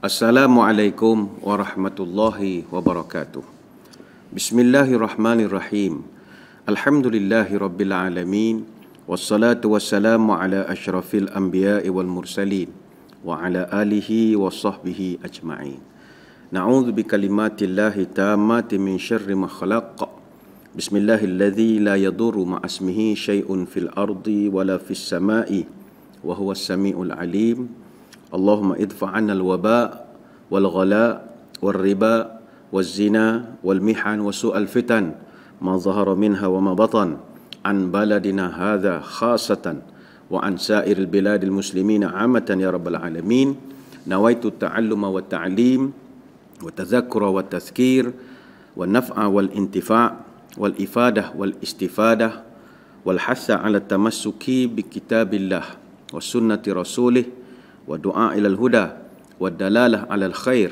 Assalamualaikum warahmatullahi wabarakatuh. Bismillahirrahmanirrahim. Alhamdulillahi rabbil alamin. Wassalatu wassalamu ala asyrafil anbiya'i wal mursalin wa ala alihi wa sahbihi ajma'in. Na'udzu bi kalimatillahi tammati min syarri ma khalaq. Bismillahilladzi la yadurru ma'asmihi syai'un fil ardi wala fis sama'i wa huwas samiul alim. اللهم ادفع عنا الوباء والغلاء والربا والزنا والمحن وسوء الفتن ما ظهر منها وما بطن عن بلدنا هذا خاصة وعن سائر البلاد المسلمين عامة يا رب العالمين نويت التعلم والتعليم والتذكر والتذكير والنفع والانتفاع والإفادة والاستفادة والحث على التمسك بكتاب الله وسنة رسوله ودعاء al الهدى والدلالة على الخير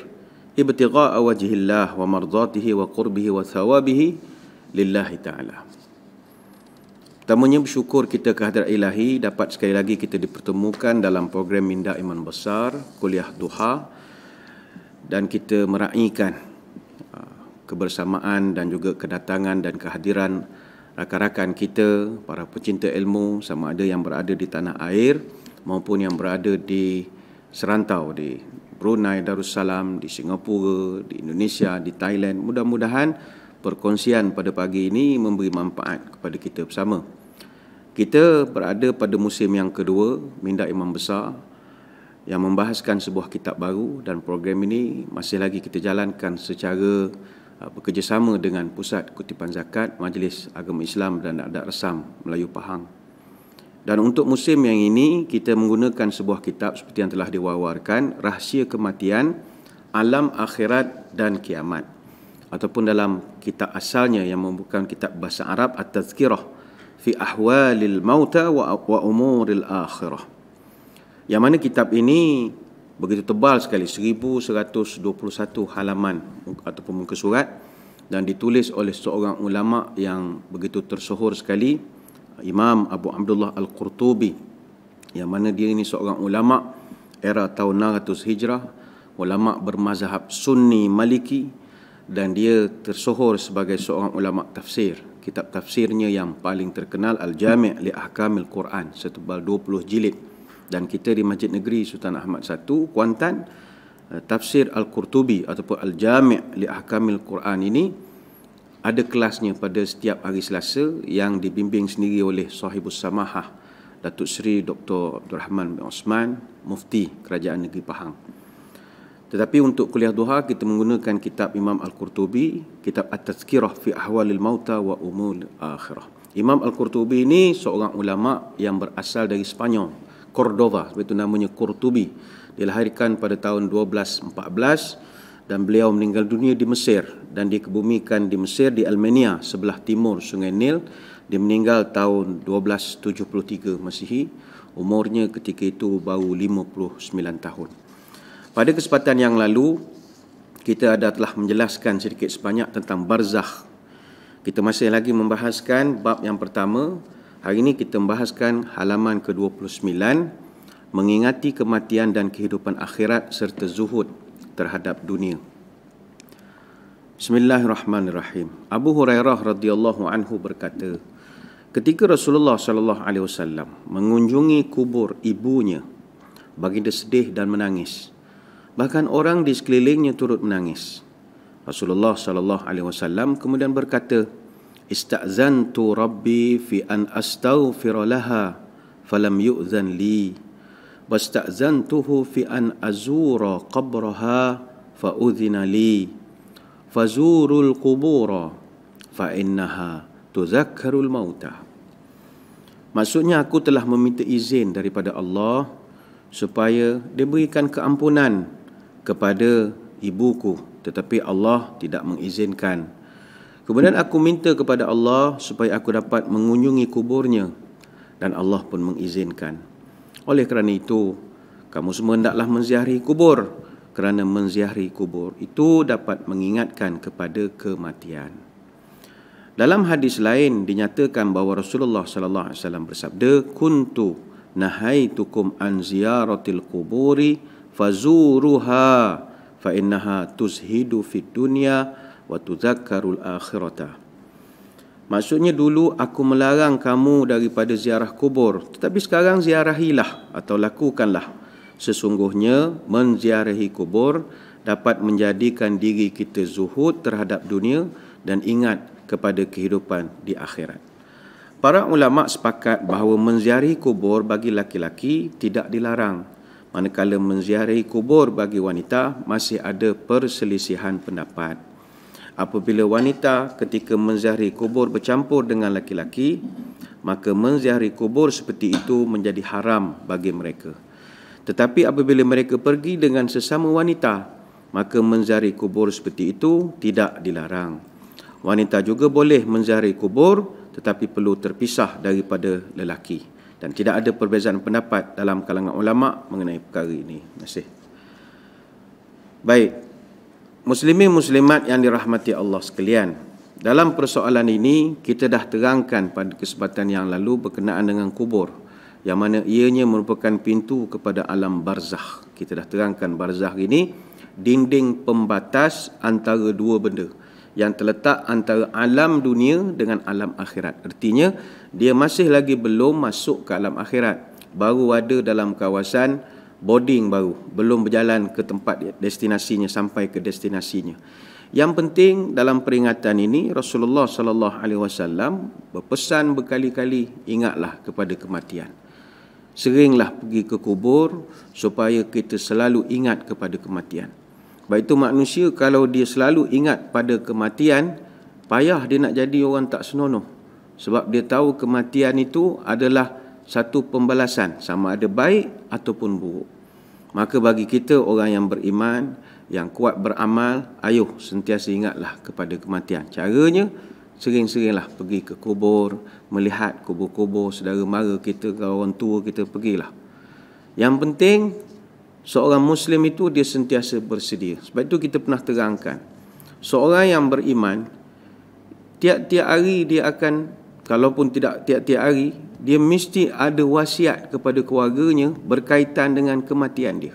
ابتغاء وجه الله ومرضاته وقربه وثوابه لله تعالى Tamunya bersyukur kita kehadirat ilahi dapat sekali lagi kita dipertemukan dalam program Minda Iman Besar, Kuliah Duha dan kita meraihkan ah, kebersamaan dan juga kedatangan dan kehadiran rakan-rakan kita, para pecinta ilmu sama ada yang berada di tanah air, maupun yang berada di serantau di Brunei Darussalam, di Singapura, di Indonesia, di Thailand. Mudah-mudahan perkongsian pada pagi ini memberi manfaat kepada kita bersama. Kita berada pada musim yang kedua, Minda Imam Besar yang membahaskan sebuah kitab baru dan program ini masih lagi kita jalankan secara uh, bekerjasama dengan Pusat Kutipan Zakat, Majlis Agama Islam dan Adat Resam Melayu Pahang. Dan untuk musim yang ini, kita menggunakan sebuah kitab seperti yang telah diwawarkan, Rahsia Kematian, Alam Akhirat dan Kiamat. Ataupun dalam kitab asalnya yang merupakan kitab bahasa Arab, At-Tazkirah, Fi Ahwalil Mauta wa Umuril Akhirah. Yang mana kitab ini begitu tebal sekali, 1121 halaman ataupun muka surat dan ditulis oleh seorang ulama yang begitu tersohor sekali, Imam Abu Abdullah Al-Qurtubi yang mana dia ini seorang ulama era tahun 600 Hijrah, ulama bermazhab Sunni Maliki dan dia tersohor sebagai seorang ulama tafsir. Kitab tafsirnya yang paling terkenal Al-Jami' li Ahkamil Quran setebal 20 jilid dan kita di Masjid Negeri Sultan Ahmad I Kuantan eh, tafsir Al-Qurtubi ataupun Al-Jami' li Ahkamil Quran ini ada kelasnya pada setiap hari Selasa yang dibimbing sendiri oleh Sahibus Samahah Datuk Seri Dr. Abdul Rahman bin Osman, Mufti Kerajaan Negeri Pahang. Tetapi untuk kuliah duha kita menggunakan kitab Imam Al-Qurtubi, kitab At-Tazkirah fi Ahwalil Mauta wa Umul Akhirah. Imam Al-Qurtubi ini seorang ulama yang berasal dari Sepanyol, Cordova, itu namanya Qurtubi. Dilahirkan pada tahun 1214 dan beliau meninggal dunia di Mesir dan dikebumikan di Mesir di Armenia sebelah timur Sungai Nil. Dia meninggal tahun 1273 Masihi. Umurnya ketika itu baru 59 tahun. Pada kesempatan yang lalu, kita ada telah menjelaskan sedikit sebanyak tentang barzakh. Kita masih lagi membahaskan bab yang pertama. Hari ini kita membahaskan halaman ke-29 mengingati kematian dan kehidupan akhirat serta zuhud terhadap dunia. Bismillahirrahmanirrahim. Abu Hurairah radhiyallahu anhu berkata, ketika Rasulullah sallallahu alaihi wasallam mengunjungi kubur ibunya, baginda sedih dan menangis. Bahkan orang di sekelilingnya turut menangis. Rasulullah sallallahu alaihi wasallam kemudian berkata, "Istazantu Rabbi fi an astaghfir laha falam yu'zan li." fi an azura أن أزور قبرها فأذن لي فزور fa innaha تذكر الموتى Maksudnya aku telah meminta izin daripada Allah supaya diberikan keampunan kepada ibuku tetapi Allah tidak mengizinkan. Kemudian aku minta kepada Allah supaya aku dapat mengunjungi kuburnya dan Allah pun mengizinkan. Oleh kerana itu, kamu semua hendaklah menziarahi kubur kerana menziarahi kubur itu dapat mengingatkan kepada kematian. Dalam hadis lain dinyatakan bahawa Rasulullah sallallahu alaihi wasallam bersabda, "Kuntu nahaitukum an ziyaratil quburi fazuruha fa innaha tuzhidu fid dunya wa tuzakkarul akhirata." Maksudnya dulu aku melarang kamu daripada ziarah kubur Tetapi sekarang ziarahilah atau lakukanlah Sesungguhnya menziarahi kubur dapat menjadikan diri kita zuhud terhadap dunia Dan ingat kepada kehidupan di akhirat Para ulama sepakat bahawa menziarahi kubur bagi laki-laki tidak dilarang Manakala menziarahi kubur bagi wanita masih ada perselisihan pendapat apabila wanita ketika menziari kubur bercampur dengan laki-laki maka menziari kubur seperti itu menjadi haram bagi mereka tetapi apabila mereka pergi dengan sesama wanita maka menziari kubur seperti itu tidak dilarang wanita juga boleh menziari kubur tetapi perlu terpisah daripada lelaki dan tidak ada perbezaan pendapat dalam kalangan ulama mengenai perkara ini masih baik Muslimin muslimat yang dirahmati Allah sekalian. Dalam persoalan ini kita dah terangkan pada kesempatan yang lalu berkenaan dengan kubur yang mana ianya merupakan pintu kepada alam barzah Kita dah terangkan barzah ini dinding pembatas antara dua benda yang terletak antara alam dunia dengan alam akhirat. Artinya dia masih lagi belum masuk ke alam akhirat. Baru ada dalam kawasan boarding baru belum berjalan ke tempat destinasinya sampai ke destinasinya yang penting dalam peringatan ini Rasulullah sallallahu alaihi wasallam berpesan berkali-kali ingatlah kepada kematian seringlah pergi ke kubur supaya kita selalu ingat kepada kematian baik itu manusia kalau dia selalu ingat pada kematian payah dia nak jadi orang tak senonoh sebab dia tahu kematian itu adalah satu pembalasan sama ada baik ataupun buruk. Maka bagi kita orang yang beriman, yang kuat beramal, ayuh sentiasa ingatlah kepada kematian. Caranya, sering-seringlah pergi ke kubur, melihat kubur-kubur saudara mara kita, orang tua kita, pergilah. Yang penting, seorang Muslim itu dia sentiasa bersedia. Sebab itu kita pernah terangkan, seorang yang beriman, tiap-tiap hari dia akan, kalaupun tidak tiap-tiap hari, dia mesti ada wasiat kepada keluarganya berkaitan dengan kematian dia.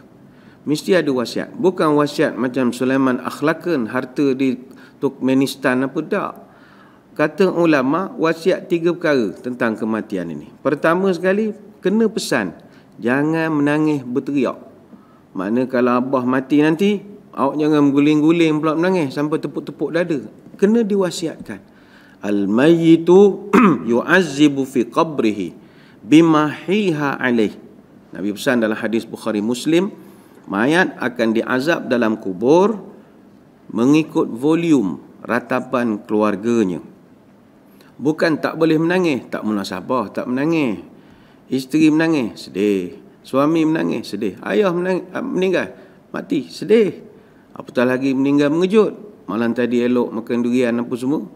Mesti ada wasiat. Bukan wasiat macam Sulaiman akhlakan harta di Turkmenistan apa tak. Kata ulama wasiat tiga perkara tentang kematian ini. Pertama sekali kena pesan jangan menangis berteriak. Mana kalau abah mati nanti awak jangan guling-guling pula menangis sampai tepuk-tepuk dada. Kena diwasiatkan. Al-mayyitu yu'azzibu fi qabrihi bimahiha alaih. Nabi pesan dalam hadis Bukhari Muslim, mayat akan diazab dalam kubur mengikut volume ratapan keluarganya. Bukan tak boleh menangis, tak munasabah, tak menangis. Isteri menangis, sedih. Suami menangis, sedih. Ayah menangis, eh, meninggal, mati, sedih. Apatah lagi meninggal mengejut. Malam tadi elok makan durian apa semua.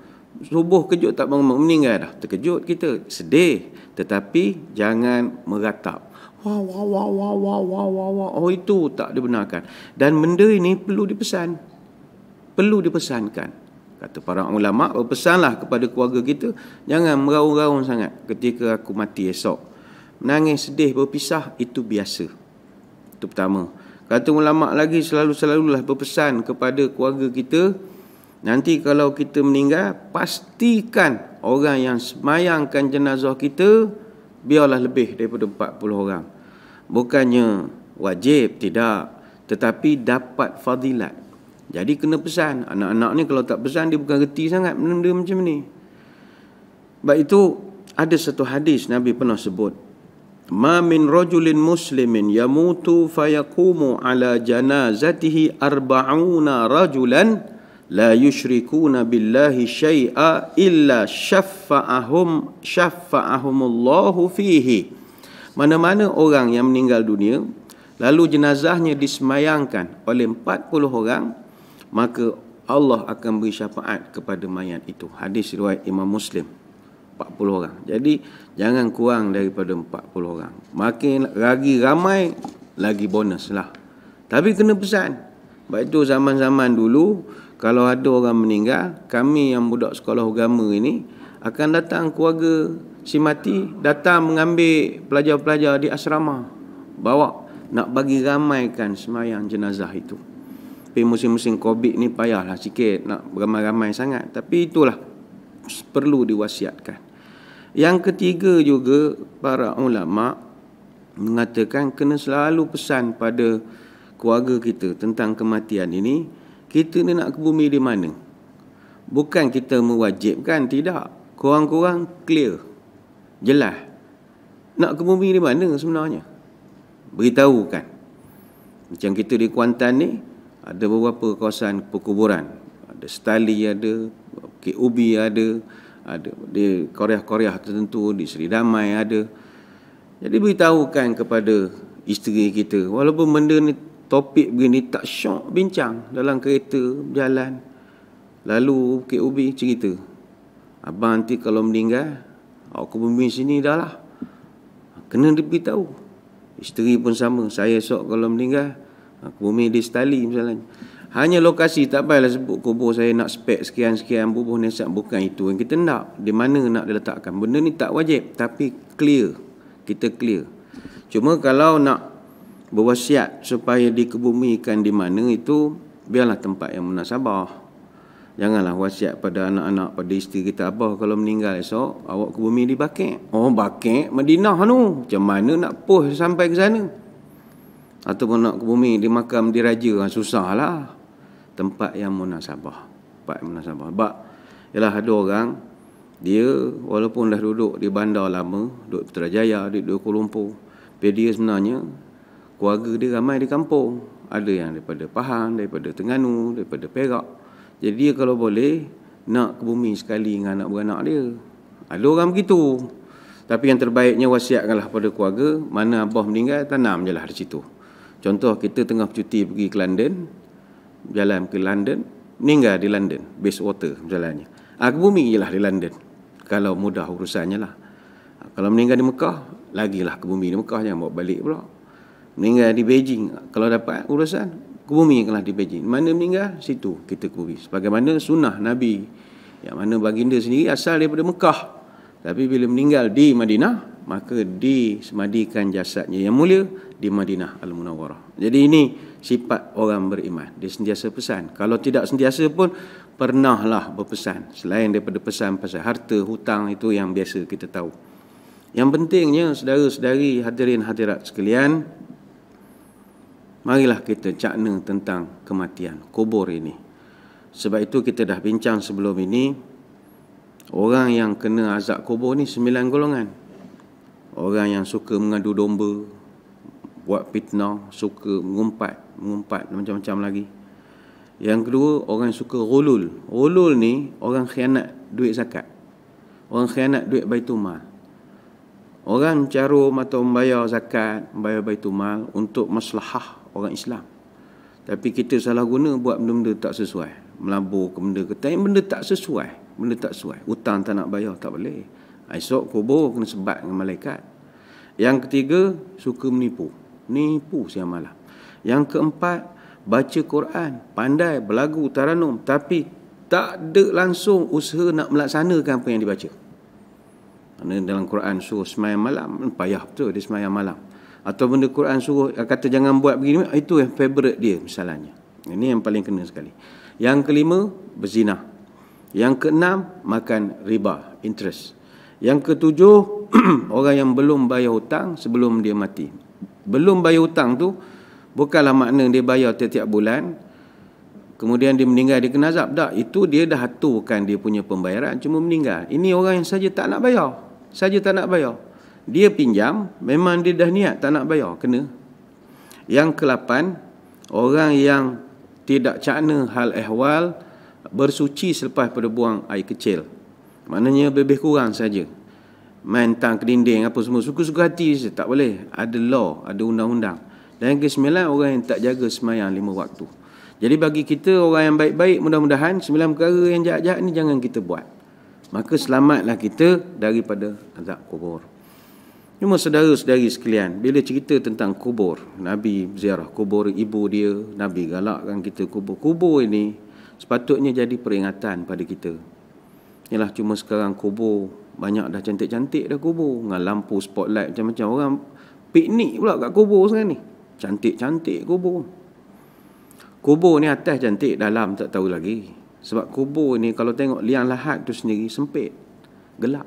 Subuh kejut tak bangun-bangun meninggal dah. Terkejut kita, sedih. Tetapi jangan meratap. Wah, wah, wah, wah, wah, wah, wah, wah. Oh itu tak dibenarkan. Dan benda ini perlu dipesan. Perlu dipesankan. Kata para ulama, berpesanlah kepada keluarga kita. Jangan meraung-raung sangat ketika aku mati esok. Menangis sedih berpisah itu biasa. Itu pertama. Kata ulama lagi selalu-selalulah berpesan kepada keluarga Kita. Nanti kalau kita meninggal, pastikan orang yang semayangkan jenazah kita, biarlah lebih daripada 40 orang. Bukannya wajib, tidak. Tetapi dapat fadilat. Jadi kena pesan. Anak-anak ni kalau tak pesan, dia bukan reti sangat benda macam ni. Sebab itu, ada satu hadis Nabi pernah sebut. Ma min rajulin muslimin yamutu fayakumu ala janazatihi arba'una rajulan rajulan la yushrikuna billahi syai'a illa syaffa'ahum syaffa'ahumullahu fihi mana-mana orang yang meninggal dunia lalu jenazahnya disemayangkan oleh 40 orang maka Allah akan beri syafaat kepada mayat itu hadis riwayat Imam Muslim 40 orang jadi jangan kurang daripada 40 orang makin lagi ramai lagi bonus lah tapi kena pesan sebab itu zaman-zaman dulu kalau ada orang meninggal kami yang budak sekolah agama ini akan datang keluarga si mati datang mengambil pelajar-pelajar di asrama bawa nak bagi ramaikan semayang jenazah itu tapi musim-musim covid ni payahlah sikit nak ramai-ramai sangat tapi itulah perlu diwasiatkan yang ketiga juga para ulama mengatakan kena selalu pesan pada keluarga kita tentang kematian ini kita ni nak ke bumi di mana bukan kita mewajibkan tidak kurang-kurang clear jelas nak ke bumi di mana sebenarnya Beritahu kan. macam kita di Kuantan ni ada beberapa kawasan perkuburan ada Stali ada Bukit ada ada di Korea-Korea tertentu di Sri Damai ada jadi beritahukan kepada isteri kita walaupun benda ni topik begini tak syok bincang dalam kereta berjalan lalu Bukit Ubi cerita abang nanti kalau meninggal aku pembimbing sini dah lah kena lebih tahu isteri pun sama saya esok kalau meninggal aku pembimbing di stali misalnya hanya lokasi tak payahlah sebut kubur saya nak spek sekian-sekian bubuh nesak bukan itu yang kita nak di mana nak diletakkan benda ni tak wajib tapi clear kita clear cuma kalau nak berwasiat supaya dikebumikan di mana itu biarlah tempat yang munasabah janganlah wasiat pada anak-anak pada isteri kita abah kalau meninggal esok awak ke bumi di Bakir oh Bakir Madinah tu macam mana nak puh sampai ke sana Atau nak ke bumi di makam di raja ah, susah lah tempat yang munasabah tempat yang munasabah sebab ialah ada orang dia walaupun dah duduk di bandar lama duduk Putrajaya duduk, duduk Kuala Lumpur tapi dia sebenarnya keluarga dia ramai di kampung. Ada yang daripada Pahang, daripada Tengganu, daripada Perak. Jadi dia kalau boleh nak ke bumi sekali dengan anak beranak dia. Ada orang begitu. Tapi yang terbaiknya wasiatkanlah pada keluarga mana abah meninggal tanam jelah di situ. Contoh kita tengah cuti pergi ke London, jalan ke London, meninggal di London, base water jalannya. Ah ke bumi jelah di London. Kalau mudah urusannya lah. Kalau meninggal di Mekah, lagilah ke bumi di Mekah jangan bawa balik pula meninggal di Beijing kalau dapat urusan kalah di Beijing mana meninggal situ kita kubur sebagaimana sunnah nabi yang mana baginda sendiri asal daripada Mekah tapi bila meninggal di Madinah maka disemadikan jasadnya yang mulia di Madinah Al Munawwarah jadi ini sifat orang beriman dia sentiasa pesan kalau tidak sentiasa pun pernahlah berpesan selain daripada pesan pasal harta hutang itu yang biasa kita tahu yang pentingnya saudara-saudari hadirin hadirat sekalian Marilah kita cakna tentang kematian kubur ini. Sebab itu kita dah bincang sebelum ini orang yang kena azab kubur ni sembilan golongan. Orang yang suka mengadu domba, buat fitnah, suka mengumpat, mengumpat macam-macam lagi. Yang kedua, orang yang suka rulul. Rulul ni orang khianat duit zakat. Orang khianat duit baitul Orang carum atau membayar zakat, membayar baitul untuk maslahah orang Islam. Tapi kita salah guna buat benda-benda tak sesuai. Melabur ke benda ke tayin, benda tak sesuai. Benda tak sesuai. Hutang tak nak bayar, tak boleh. Esok kubur kena sebat dengan malaikat. Yang ketiga, suka menipu. Nipu siang malam. Yang keempat, baca Quran. Pandai, berlagu, taranum. Tapi tak ada langsung usaha nak melaksanakan apa yang dibaca. Kerana dalam Quran suruh semayang malam. Payah betul dia semayang malam atau benda Quran suruh eh, kata jangan buat begini itu yang favorite dia misalnya ini yang paling kena sekali yang kelima berzina yang keenam makan riba interest yang ketujuh orang yang belum bayar hutang sebelum dia mati belum bayar hutang tu bukanlah makna dia bayar tiap-tiap bulan kemudian dia meninggal dia kena azab tak itu dia dah aturkan dia punya pembayaran cuma meninggal ini orang yang saja tak nak bayar saja tak nak bayar dia pinjam memang dia dah niat tak nak bayar kena yang ke-8 orang yang tidak cakna hal ehwal bersuci selepas pada buang air kecil maknanya lebih kurang saja main tang kerinding apa semua suku-suku hati saja tak boleh ada law ada undang-undang dan yang ke-9 orang yang tak jaga semayang lima waktu jadi bagi kita orang yang baik-baik mudah-mudahan sembilan perkara yang jahat-jahat ni jangan kita buat. Maka selamatlah kita daripada azab kubur. Cuma saudara-saudari sekalian, bila cerita tentang kubur, Nabi ziarah kubur ibu dia, Nabi galakkan kita kubur. Kubur ini sepatutnya jadi peringatan pada kita. Yalah cuma sekarang kubur banyak dah cantik-cantik dah kubur dengan lampu spotlight macam-macam orang piknik pula kat kubur sekarang ni. Cantik-cantik kubur. Kubur ni atas cantik, dalam tak tahu lagi. Sebab kubur ni kalau tengok liang lahat tu sendiri sempit. Gelap.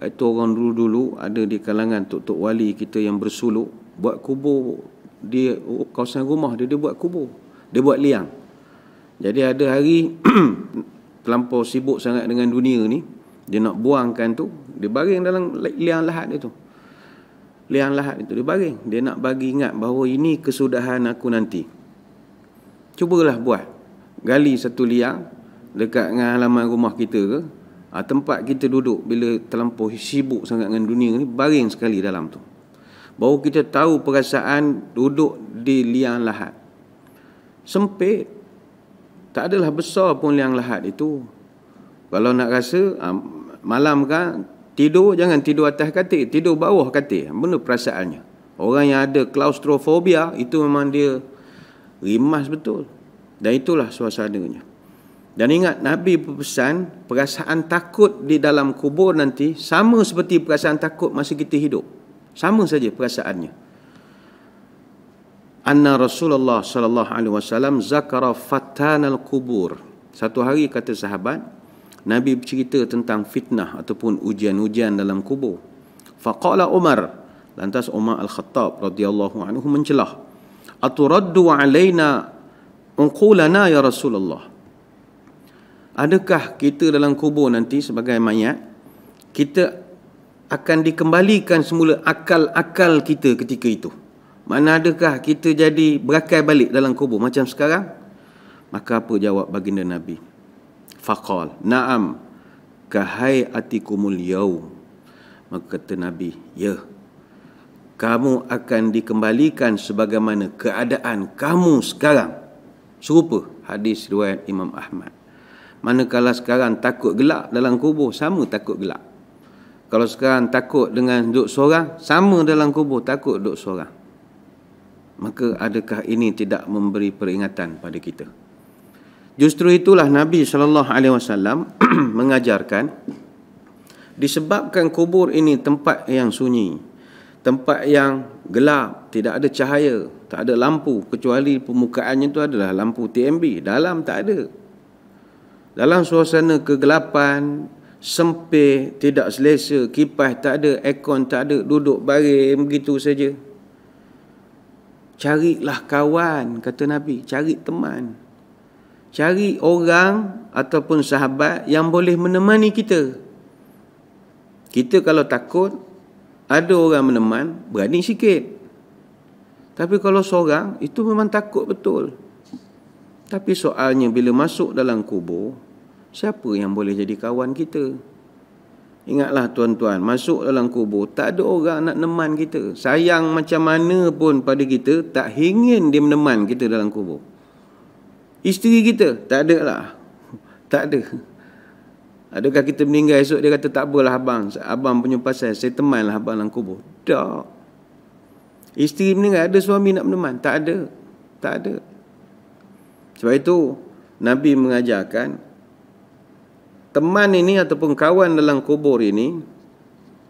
Itu orang dulu-dulu ada di kalangan tok-tok wali kita yang bersuluk buat kubur di kawasan rumah dia dia buat kubur. Dia buat liang. Jadi ada hari terlampau sibuk sangat dengan dunia ni, dia nak buangkan tu, dia baring dalam liang lahat dia tu. Liang lahat itu dia baring, dia nak bagi ingat bahawa ini kesudahan aku nanti. Cubalah buat. Gali satu liang dekat dengan halaman rumah kita ke, uh, tempat kita duduk bila terlampau sibuk sangat dengan dunia ni baring sekali dalam tu baru kita tahu perasaan duduk di liang lahat sempit tak adalah besar pun liang lahat itu kalau nak rasa uh, malam kan tidur jangan tidur atas katil tidur bawah katil benda perasaannya orang yang ada claustrophobia itu memang dia rimas betul dan itulah suasananya dan ingat Nabi berpesan perasaan takut di dalam kubur nanti sama seperti perasaan takut masa kita hidup. Sama saja perasaannya. Anna Rasulullah sallallahu alaihi wasallam zakara fatan al-kubur. Satu hari kata sahabat, Nabi bercerita tentang fitnah ataupun ujian-ujian dalam kubur. Faqala Umar, lantas Umar Al-Khattab radhiyallahu anhu mencelah. Aturaddu alaina unqulana ya Rasulullah adakah kita dalam kubur nanti sebagai mayat kita akan dikembalikan semula akal-akal kita ketika itu mana adakah kita jadi berakai balik dalam kubur macam sekarang maka apa jawab baginda nabi faqal na'am kahai atikumul yaum maka kata nabi ya kamu akan dikembalikan sebagaimana keadaan kamu sekarang serupa hadis riwayat imam ahmad Manakala sekarang takut gelap dalam kubur, sama takut gelap. Kalau sekarang takut dengan duduk seorang, sama dalam kubur takut duduk seorang. Maka adakah ini tidak memberi peringatan pada kita? Justru itulah Nabi SAW mengajarkan, disebabkan kubur ini tempat yang sunyi, tempat yang gelap, tidak ada cahaya, tak ada lampu, kecuali permukaannya itu adalah lampu TMB, dalam tak ada dalam suasana kegelapan sempit tidak selesa kipas tak ada aircon tak ada duduk baring begitu saja carilah kawan kata nabi cari teman cari orang ataupun sahabat yang boleh menemani kita kita kalau takut ada orang meneman berani sikit tapi kalau seorang itu memang takut betul tapi soalnya bila masuk dalam kubur Siapa yang boleh jadi kawan kita? Ingatlah tuan-tuan, masuk dalam kubur, tak ada orang nak neman kita. Sayang macam mana pun pada kita, tak ingin dia meneman kita dalam kubur. Isteri kita, tak ada lah. Tak ada. Adakah kita meninggal esok, dia kata tak apalah abang. Abang punya pasal, saya temanlah abang dalam kubur. Tak. Isteri meninggal, ada suami nak meneman? Tak ada. Tak ada. Sebab itu, Nabi mengajarkan, teman ini ataupun kawan dalam kubur ini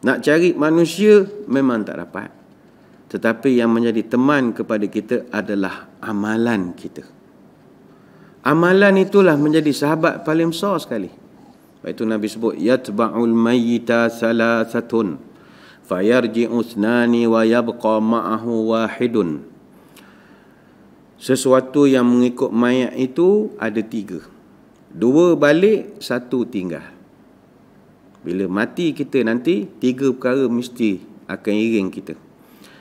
nak cari manusia memang tak dapat. Tetapi yang menjadi teman kepada kita adalah amalan kita. Amalan itulah menjadi sahabat paling besar sekali. Sebab itu Nabi sebut, Yatba'ul mayyita salasatun, fayarji usnani wa yabqa ma'ahu wahidun. Sesuatu yang mengikut mayat itu ada Tiga. Dua balik, satu tinggal. Bila mati kita nanti, tiga perkara mesti akan iring kita.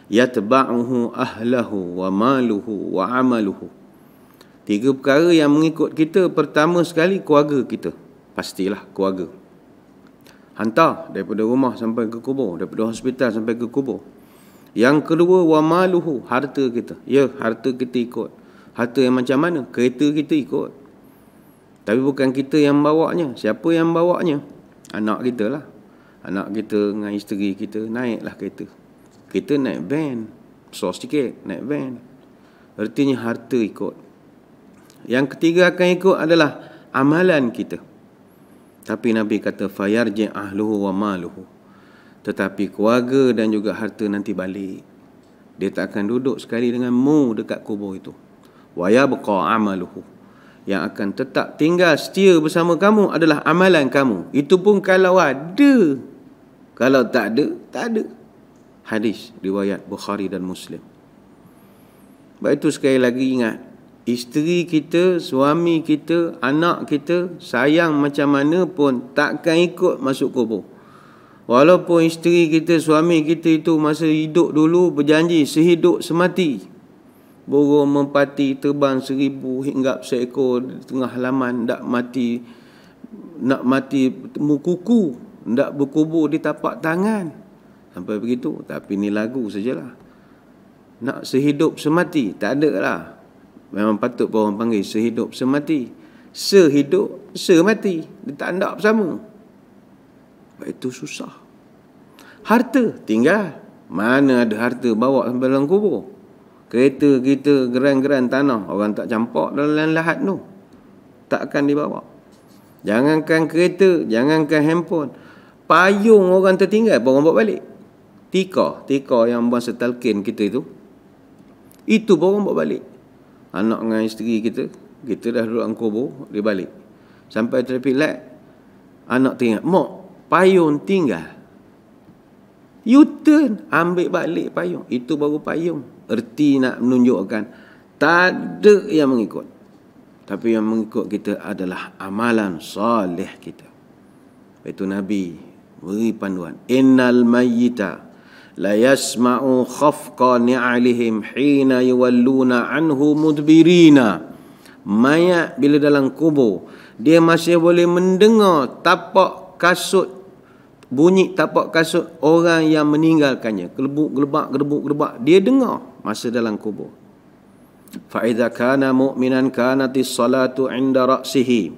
Yatba'uhu ahlahu wa maluhu wa amaluhu. Tiga perkara yang mengikut kita, pertama sekali keluarga kita. Pastilah keluarga. Hantar daripada rumah sampai ke kubur, daripada hospital sampai ke kubur. Yang kedua, wa maluhu, harta kita. Ya, harta kita ikut. Harta yang macam mana? Kereta kita ikut. Tapi bukan kita yang bawanya. Siapa yang bawanya? Anak kita lah. Anak kita dengan isteri kita naiklah kereta. Kita naik van. Besar sikit naik van. Artinya harta ikut. Yang ketiga akan ikut adalah amalan kita. Tapi Nabi kata fayarje ahluhu wa maluhu. Tetapi keluarga dan juga harta nanti balik. Dia tak akan duduk sekali dengan mu dekat kubur itu. Waya beka amaluhu yang akan tetap tinggal setia bersama kamu adalah amalan kamu. Itu pun kalau ada. Kalau tak ada, tak ada. Hadis riwayat Bukhari dan Muslim. Baik itu sekali lagi ingat. Isteri kita, suami kita, anak kita sayang macam mana pun takkan ikut masuk kubur. Walaupun isteri kita, suami kita itu masa hidup dulu berjanji sehidup semati burung mempati terbang seribu hingga seekor di tengah laman tak mati nak mati mukuku tak berkubur di tapak tangan sampai begitu tapi ni lagu sajalah nak sehidup semati tak ada lah memang patut orang panggil sehidup semati sehidup semati dia tak andak bersama sebab itu susah harta tinggal mana ada harta bawa sampai dalam kubur Kereta kita geran-geran tanah Orang tak campak dalam lahat tu akan dibawa Jangankan kereta, jangankan handphone Payung orang tertinggal Orang bawa balik Tika, tika yang bangsa setalkin kita itu Itu pun orang bawa balik Anak dengan isteri kita Kita dah duduk angkobo, dia balik Sampai traffic light Anak tinggal, mak payung tinggal You turn, ambil balik payung Itu baru payung erti nak menunjukkan tak ada yang mengikut. Tapi yang mengikut kita adalah amalan soleh kita. Itu Nabi beri panduan. Innal mayyita la yasma'u khafqa ni'alihim hina yuwalluna anhu mudbirina. Mayat bila dalam kubur, dia masih boleh mendengar tapak kasut bunyi tapak kasut orang yang meninggalkannya. Gelebuk, gelebak, gelebuk, gelebak. Dia dengar masa dalam kubur. Fa idza kana mu'minan kanati salatu 'inda ra'sihi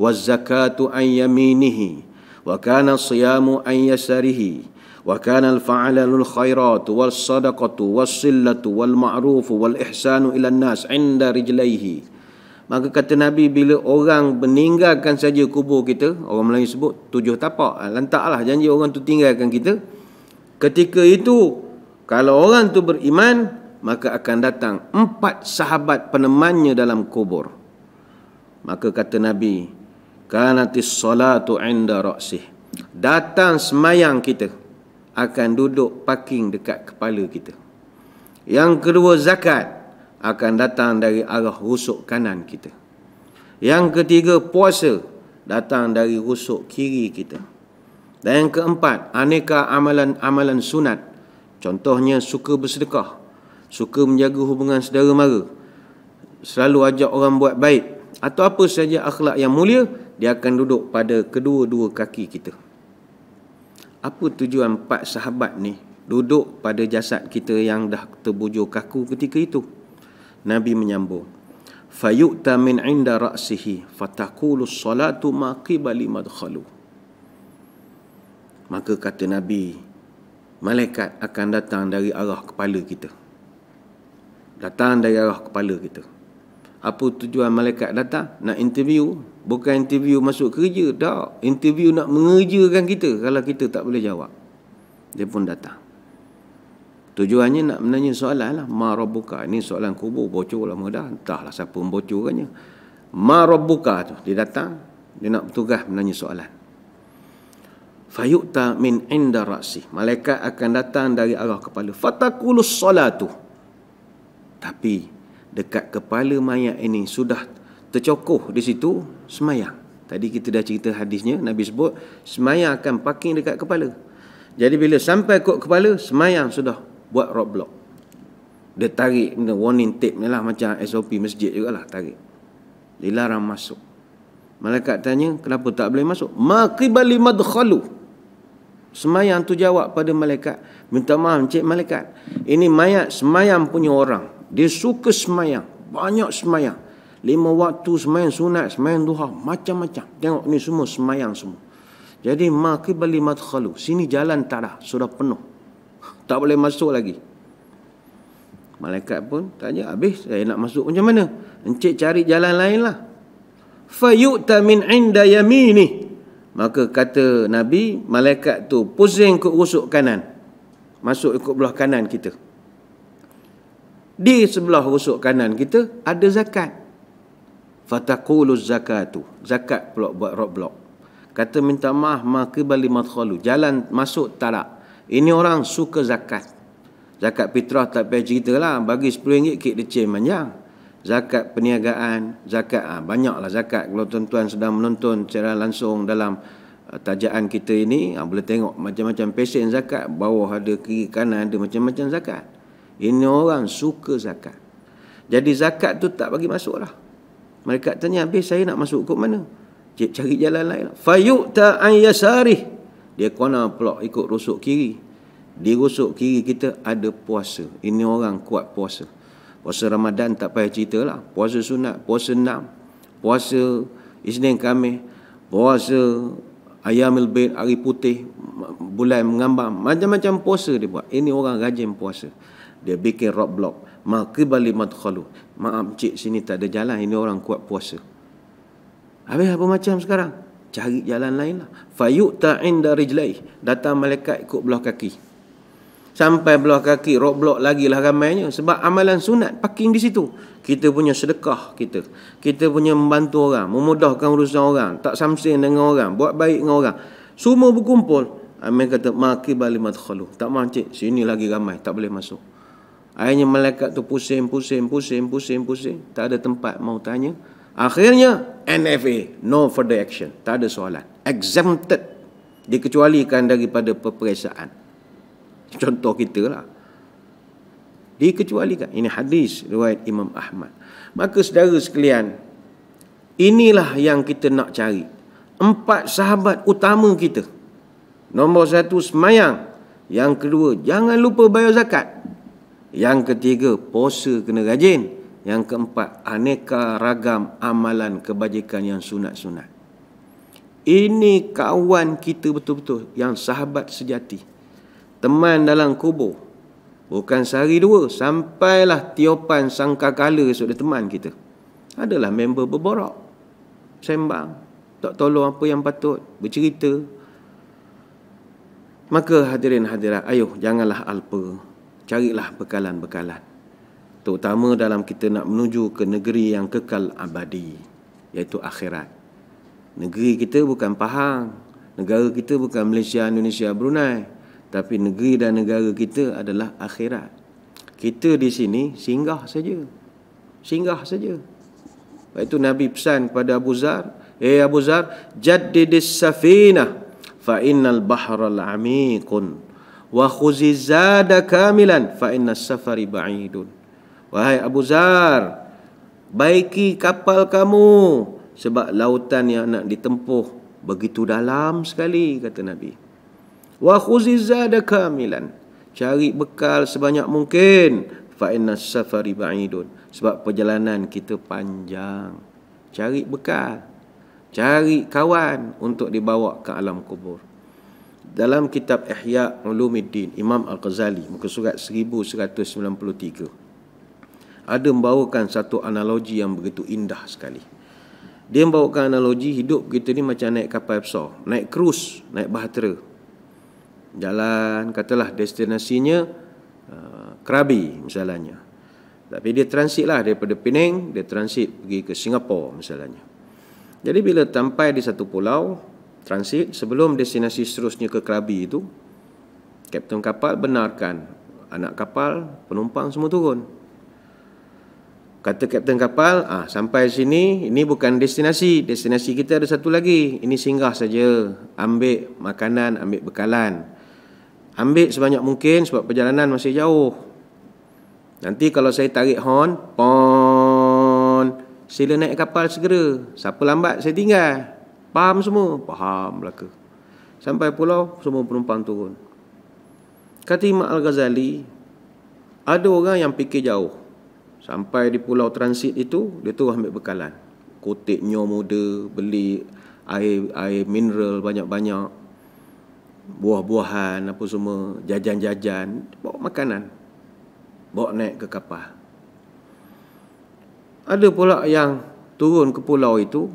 waz zakatu an yaminihi wa kana siyamu an yasarihi wa kana al fa'alul khairat was sadaqatu was sillatu wal ma'ruf wal ihsanu ila nas 'inda rijlaihi. Maka kata Nabi bila orang meninggalkan saja kubur kita, orang Melayu sebut tujuh tapak, lantaklah janji orang tu tinggalkan kita. Ketika itu kalau orang tu beriman Maka akan datang empat sahabat penemannya dalam kubur Maka kata Nabi Kanatis salatu inda raksih Datang semayang kita Akan duduk paking dekat kepala kita Yang kedua zakat Akan datang dari arah rusuk kanan kita Yang ketiga puasa Datang dari rusuk kiri kita Dan yang keempat Aneka amalan-amalan sunat Contohnya suka bersedekah, suka menjaga hubungan saudara mara, selalu ajak orang buat baik atau apa saja akhlak yang mulia, dia akan duduk pada kedua-dua kaki kita. Apa tujuan empat sahabat ni duduk pada jasad kita yang dah terbujur kaku ketika itu? Nabi menyambung. Fayu'ta min inda ra'sihi fatakulu salatu maqibali madkhalu. Maka kata Nabi, malaikat akan datang dari arah kepala kita. Datang dari arah kepala kita. Apa tujuan malaikat datang? Nak interview. Bukan interview masuk kerja. Tak. Interview nak mengerjakan kita kalau kita tak boleh jawab. Dia pun datang. Tujuannya nak menanya soalan lah. Ma Rabbuka. Ini soalan kubur. Bocor lama dah. Entahlah siapa membocorkannya. Ma Rabbuka tu. Dia datang. Dia nak bertugas menanya soalan fayu'ta min inda ra'si malaikat akan datang dari arah kepala fatakulus salatu tapi dekat kepala mayat ini sudah tercokoh di situ semayang tadi kita dah cerita hadisnya nabi sebut semayang akan paking dekat kepala jadi bila sampai kot kepala semayang sudah buat roadblock dia tarik benda warning tape ni lah macam SOP masjid jugalah tarik dilarang masuk malaikat tanya kenapa tak boleh masuk maqibali madkhalu Semayang tu jawab pada malaikat Minta maaf cik malaikat Ini mayat semayang punya orang Dia suka semayang Banyak semayang Lima waktu semayang sunat Semayang duha Macam-macam Tengok ni semua semayang semua Jadi makibali madkhalu Sini jalan tak ada Sudah penuh Tak boleh masuk lagi Malaikat pun tanya Habis saya eh, nak masuk macam mana Encik cari jalan lain lah Fayu'ta min inda yaminih Maka kata Nabi, malaikat tu pusing ke rusuk kanan. Masuk ikut belah kanan kita. Di sebelah rusuk kanan kita, ada zakat. Fatakulu zakatu. Zakat pula buat blok Kata minta maaf, maka bali madkhalu. Jalan masuk tak Ini orang suka zakat. Zakat fitrah tak payah cerita lah. Bagi RM10, kek dia cem zakat perniagaan, zakat ha, banyaklah zakat kalau tuan-tuan sedang menonton secara langsung dalam uh, tajaan kita ini, ha, boleh tengok macam-macam pesen zakat, bawah ada kiri kanan ada macam-macam zakat. Ini orang suka zakat. Jadi zakat tu tak bagi masuk lah. Mereka tanya, "Habis saya nak masuk ke mana?" Cik cari jalan lain. Fayuqta an yasari. Dia kena pula ikut rusuk kiri. Di rusuk kiri kita ada puasa. Ini orang kuat puasa. Puasa Ramadan tak payah cerita lah. Puasa sunat, puasa enam, puasa Isnin kami, puasa ayam Bin, hari putih, bulan mengambang. Macam-macam puasa dia buat. Ini orang rajin puasa. Dia bikin roadblock. Maqibali madkhalu. Maaf cik sini tak ada jalan. Ini orang kuat puasa. Habis apa macam sekarang? Cari jalan lain lah. Fayu ta'inda rijlaih. Datang malaikat ikut belah kaki sampai belah kaki blok lagi lah ramainya sebab amalan sunat parking di situ kita punya sedekah kita kita punya membantu orang memudahkan urusan orang tak samsin dengan orang buat baik dengan orang semua berkumpul Amin kata maki bali madkhalu tak mancik sini lagi ramai tak boleh masuk akhirnya malaikat tu pusing pusing pusing pusing pusing tak ada tempat mau tanya akhirnya NFA no further action tak ada soalan exempted dikecualikan daripada peperiksaan contoh kita lah dikecualikan ini hadis riwayat Imam Ahmad maka saudara sekalian inilah yang kita nak cari empat sahabat utama kita nombor satu semayang yang kedua jangan lupa bayar zakat yang ketiga puasa kena rajin yang keempat aneka ragam amalan kebajikan yang sunat-sunat ini kawan kita betul-betul yang sahabat sejati teman dalam kubur bukan sehari dua sampailah tiupan sangkakala esok dia teman kita adalah member berborak sembang tak tolong apa yang patut bercerita maka hadirin hadirat ayuh janganlah alpa carilah bekalan-bekalan terutama dalam kita nak menuju ke negeri yang kekal abadi iaitu akhirat negeri kita bukan Pahang negara kita bukan Malaysia Indonesia Brunei tapi negeri dan negara kita adalah akhirat. Kita di sini singgah saja. Singgah saja. Sebab itu Nabi pesan kepada Abu Zar. Eh Abu Zar, jadidis safinah fa innal bahral amikun. Wa khuzizada kamilan fa innas safari ba'idun. Wahai Abu Zar, baiki kapal kamu sebab lautan yang nak ditempuh begitu dalam sekali kata Nabi wa khuzizada kamilan cari bekal sebanyak mungkin fa inna safari ba'idun sebab perjalanan kita panjang cari bekal cari kawan untuk dibawa ke alam kubur dalam kitab Ihya Ulumuddin Imam Al-Ghazali muka surat 1193 ada membawakan satu analogi yang begitu indah sekali dia membawakan analogi hidup kita ni macam naik kapal besar naik kruz naik bahtera jalan katalah destinasinya uh, Krabi misalnya tapi dia transit lah daripada Penang dia transit pergi ke Singapura misalnya jadi bila sampai di satu pulau transit sebelum destinasi seterusnya ke Krabi itu kapten kapal benarkan anak kapal penumpang semua turun kata kapten kapal ah sampai sini ini bukan destinasi destinasi kita ada satu lagi ini singgah saja ambil makanan ambil bekalan Ambil sebanyak mungkin sebab perjalanan masih jauh. Nanti kalau saya tarik horn, pon, sila naik kapal segera. Siapa lambat saya tinggal. Faham semua? Faham belaka. Sampai pulau semua penumpang turun. Kata Imam Al-Ghazali, ada orang yang fikir jauh. Sampai di pulau transit itu, dia tu ambil bekalan. Kotik nyur muda, beli air air mineral banyak-banyak buah-buahan apa semua, jajan-jajan, bawa makanan. Bawa naik ke kapal. Ada pula yang turun ke pulau itu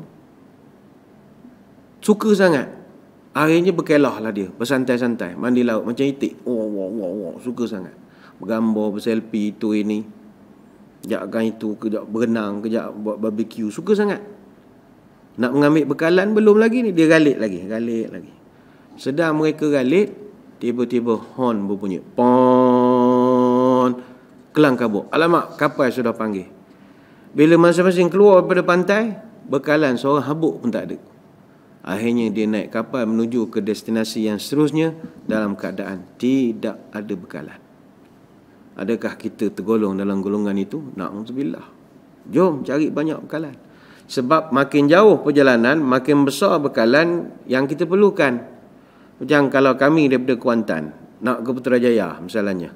suka sangat. Akhirnya berkelahlah dia, bersantai-santai, mandi laut macam itik. Oh, oh, oh, oh, suka sangat. Bergambar, berselfie itu ini. Jagakan itu, kejap berenang, kejap buat barbecue, suka sangat. Nak mengambil bekalan belum lagi ni, dia galik lagi, galik lagi. Sedang mereka Galit, Tiba-tiba horn berbunyi Pon Kelang kabut Alamak kapal sudah panggil Bila masing-masing keluar daripada pantai Bekalan seorang habuk pun tak ada Akhirnya dia naik kapal menuju ke destinasi yang seterusnya Dalam keadaan tidak ada bekalan Adakah kita tergolong dalam golongan itu? Na'udzubillah Jom cari banyak bekalan Sebab makin jauh perjalanan Makin besar bekalan yang kita perlukan macam kalau kami daripada Kuantan nak ke Putrajaya misalnya.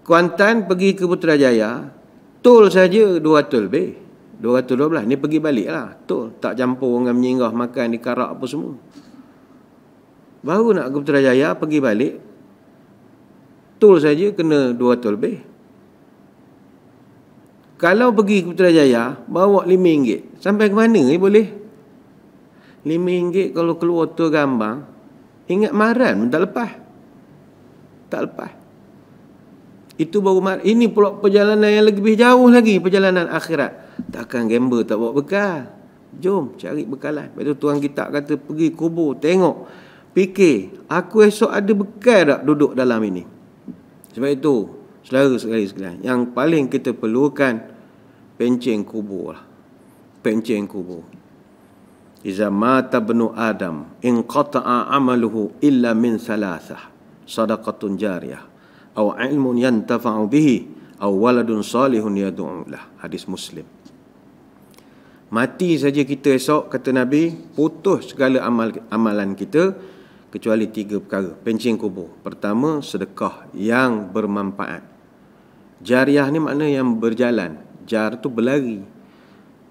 Kuantan pergi ke Putrajaya, tol saja 200 lebih. 212 ni pergi balik lah tol tak campur dengan menyinggah makan di karak apa semua baru nak ke Putrajaya pergi balik tol saja kena tol lebih kalau pergi ke Putrajaya bawa RM5 sampai ke mana ni eh, boleh RM5 kalau keluar tu gambang Ingat maran tak lepas. Tak lepas. Itu baru mar- ini pula perjalanan yang lebih jauh lagi perjalanan akhirat. Takkan gembel, tak bawa bekal. Jom cari bekalan. Lepas tu tuan kita kata pergi kubur tengok. Fikir aku esok ada bekal tak duduk dalam ini. Sebab itu selalu sekali sekali yang paling kita perlukan penceng kubur lah. Penceng kubur. Iza mata benu Adam in qata'a amaluhu illa min salasah sadaqatun jariyah aw ilmun yantafa'u bihi aw waladun salihun yad'ulah hadis muslim mati saja kita esok kata nabi putus segala amal amalan kita kecuali tiga perkara pencing kubur pertama sedekah yang bermanfaat jariah ni makna yang berjalan jar tu berlari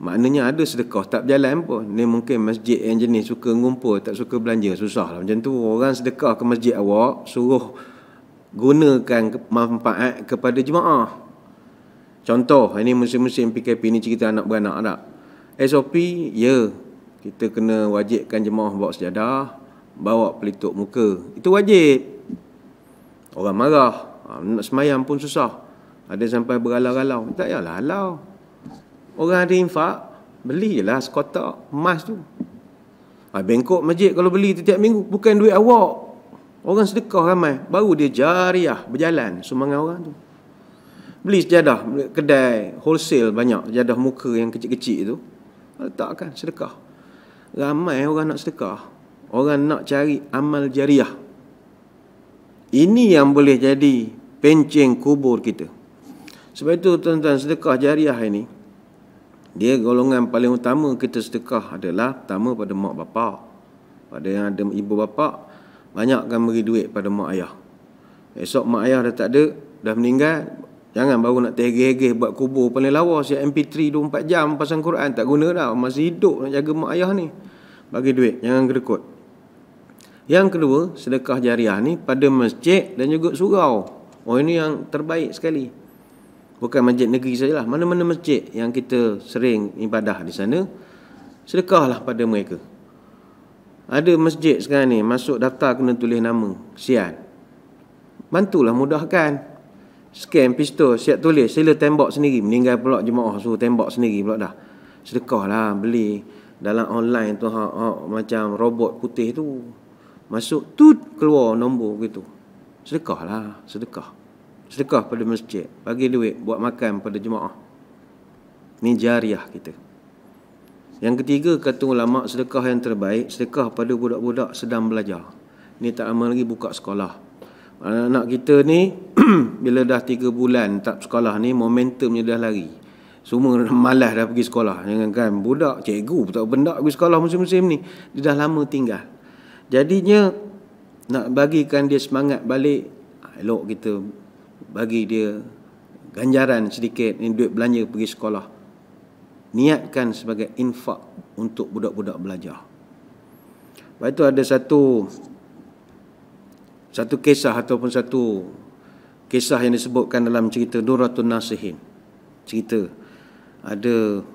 Maknanya ada sedekah tak berjalan pun. Ni mungkin masjid yang jenis suka ngumpul, tak suka belanja. Susah lah macam tu. Orang sedekah ke masjid awak, suruh gunakan manfaat kepada jemaah. Contoh, ini musim-musim PKP ni cerita anak beranak tak? SOP, ya. Kita kena wajibkan jemaah bawa sejadah, bawa pelituk muka. Itu wajib. Orang marah. Ah, nak semayang pun susah. Ada sampai beralau-alau. Tak payahlah alau. Orang ada infak, belilah sekotak emas tu. Ha, bengkok masjid kalau beli setiap minggu, bukan duit awak. Orang sedekah ramai, baru dia jariah berjalan sumbangan orang tu. Beli sejadah kedai wholesale banyak, sejadah muka yang kecil-kecil tu. Letakkan sedekah. Ramai orang nak sedekah. Orang nak cari amal jariah. Ini yang boleh jadi penceng kubur kita. Sebab itu tuan-tuan sedekah jariah ini, dia golongan paling utama kita sedekah adalah pertama pada mak bapak pada yang ada ibu bapak banyak akan beri duit pada mak ayah esok mak ayah dah tak ada dah meninggal jangan baru nak tergeh-geh buat kubur paling lawa si MP3 24 jam pasang Quran tak guna dah masih hidup nak jaga mak ayah ni bagi duit jangan gerekut yang kedua sedekah jariah ni pada masjid dan juga surau oh ini yang terbaik sekali bukan masjid negeri sajalah mana-mana masjid yang kita sering ibadah di sana sedekahlah pada mereka ada masjid sekarang ni masuk daftar kena tulis nama sian bantulah mudahkan scan pistol siap tulis sila tembak sendiri meninggal pula jemaah suruh tembak sendiri pula dah sedekahlah beli dalam online tu ha, ha, macam robot putih tu masuk tut keluar nombor gitu sedekahlah sedekah, sedekah sedekah pada masjid, bagi duit buat makan pada jemaah. Ini jariah kita. Yang ketiga kata ulama sedekah yang terbaik sedekah pada budak-budak sedang belajar. Ni tak lama lagi buka sekolah. Anak-anak kita ni bila dah tiga bulan tak sekolah ni momentumnya dah lari. Semua malas dah pergi sekolah. Jangan kan budak, cikgu tak benda pergi sekolah musim-musim ni. Dia dah lama tinggal. Jadinya nak bagikan dia semangat balik elok kita bagi dia ganjaran sedikit ni duit belanja pergi sekolah niatkan sebagai infak untuk budak-budak belajar lepas itu ada satu satu kisah ataupun satu kisah yang disebutkan dalam cerita Duratun Nasihin cerita ada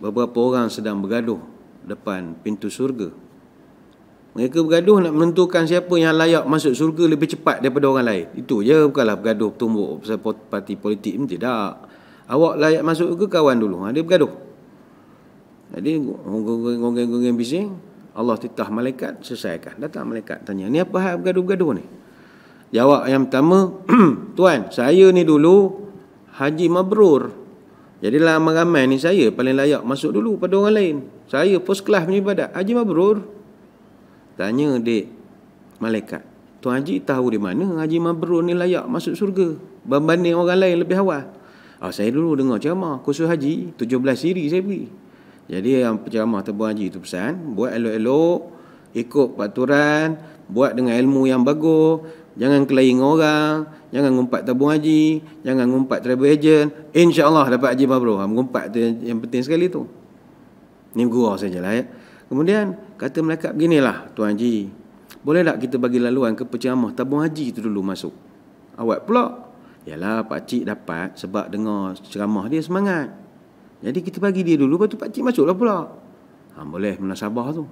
beberapa orang sedang bergaduh depan pintu surga mereka bergaduh nak menentukan siapa yang layak masuk surga lebih cepat daripada orang lain. Itu je bukanlah bergaduh tumbuk pasal parti politik ni tidak. Awak layak masuk ke kawan dulu. Ha, dia bergaduh. Jadi gonggeng-gonggeng bising. Allah titah malaikat selesaikan. Datang malaikat tanya, "Ni apa hal bergaduh-gaduh ni?" Jawab yang pertama, "Tuan, saya ni dulu haji mabrur. Jadi ramai-ramai ni saya paling layak masuk dulu pada orang lain. Saya first class punya haji mabrur." Tanya dek malaikat. Tuan Haji tahu di mana Haji Mabrur ni layak masuk surga. Berbanding orang lain lebih awal. Ah, saya dulu dengar ceramah khusus Haji. 17 siri saya pergi. Jadi yang ceramah tebuan Haji tu pesan. Buat elok-elok. Ikut peraturan. Buat dengan ilmu yang bagus. Jangan kelahi dengan orang. Jangan ngumpat tabung haji. Jangan ngumpat travel agent. InsyaAllah dapat haji mabrur. Ah, ngumpat tu yang, penting sekali tu. Ni gurau saja lah ya. Kemudian kata malaikat beginilah Tuan Haji. Boleh tak kita bagi laluan ke penceramah tabung haji tu dulu masuk? Awak pula. Yalah Pak Cik dapat sebab dengar ceramah dia semangat. Jadi kita bagi dia dulu lepas tu Pak Cik masuklah pula. Ha, boleh munasabah tu.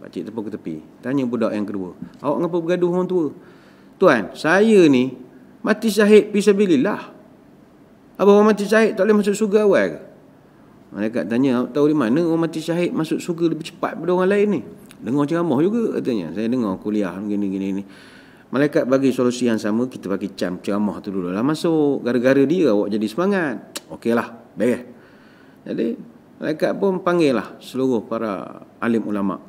Pak Cik tepuk ke tepi. Tanya budak yang kedua. Awak kenapa bergaduh orang tua? Tuan, saya ni mati syahid pisabilillah. Apa orang mati syahid tak boleh masuk surga awal Malaikat tanya, tahu di mana orang mati syahid masuk surga lebih cepat daripada orang lain ni? Dengar ceramah juga katanya. Saya dengar kuliah gini gini ni. Malaikat bagi solusi yang sama, kita bagi cam ceramah tu dulu lah masuk. Gara-gara dia awak jadi semangat. Okey lah, baik. Jadi, malaikat pun panggil lah seluruh para alim ulama.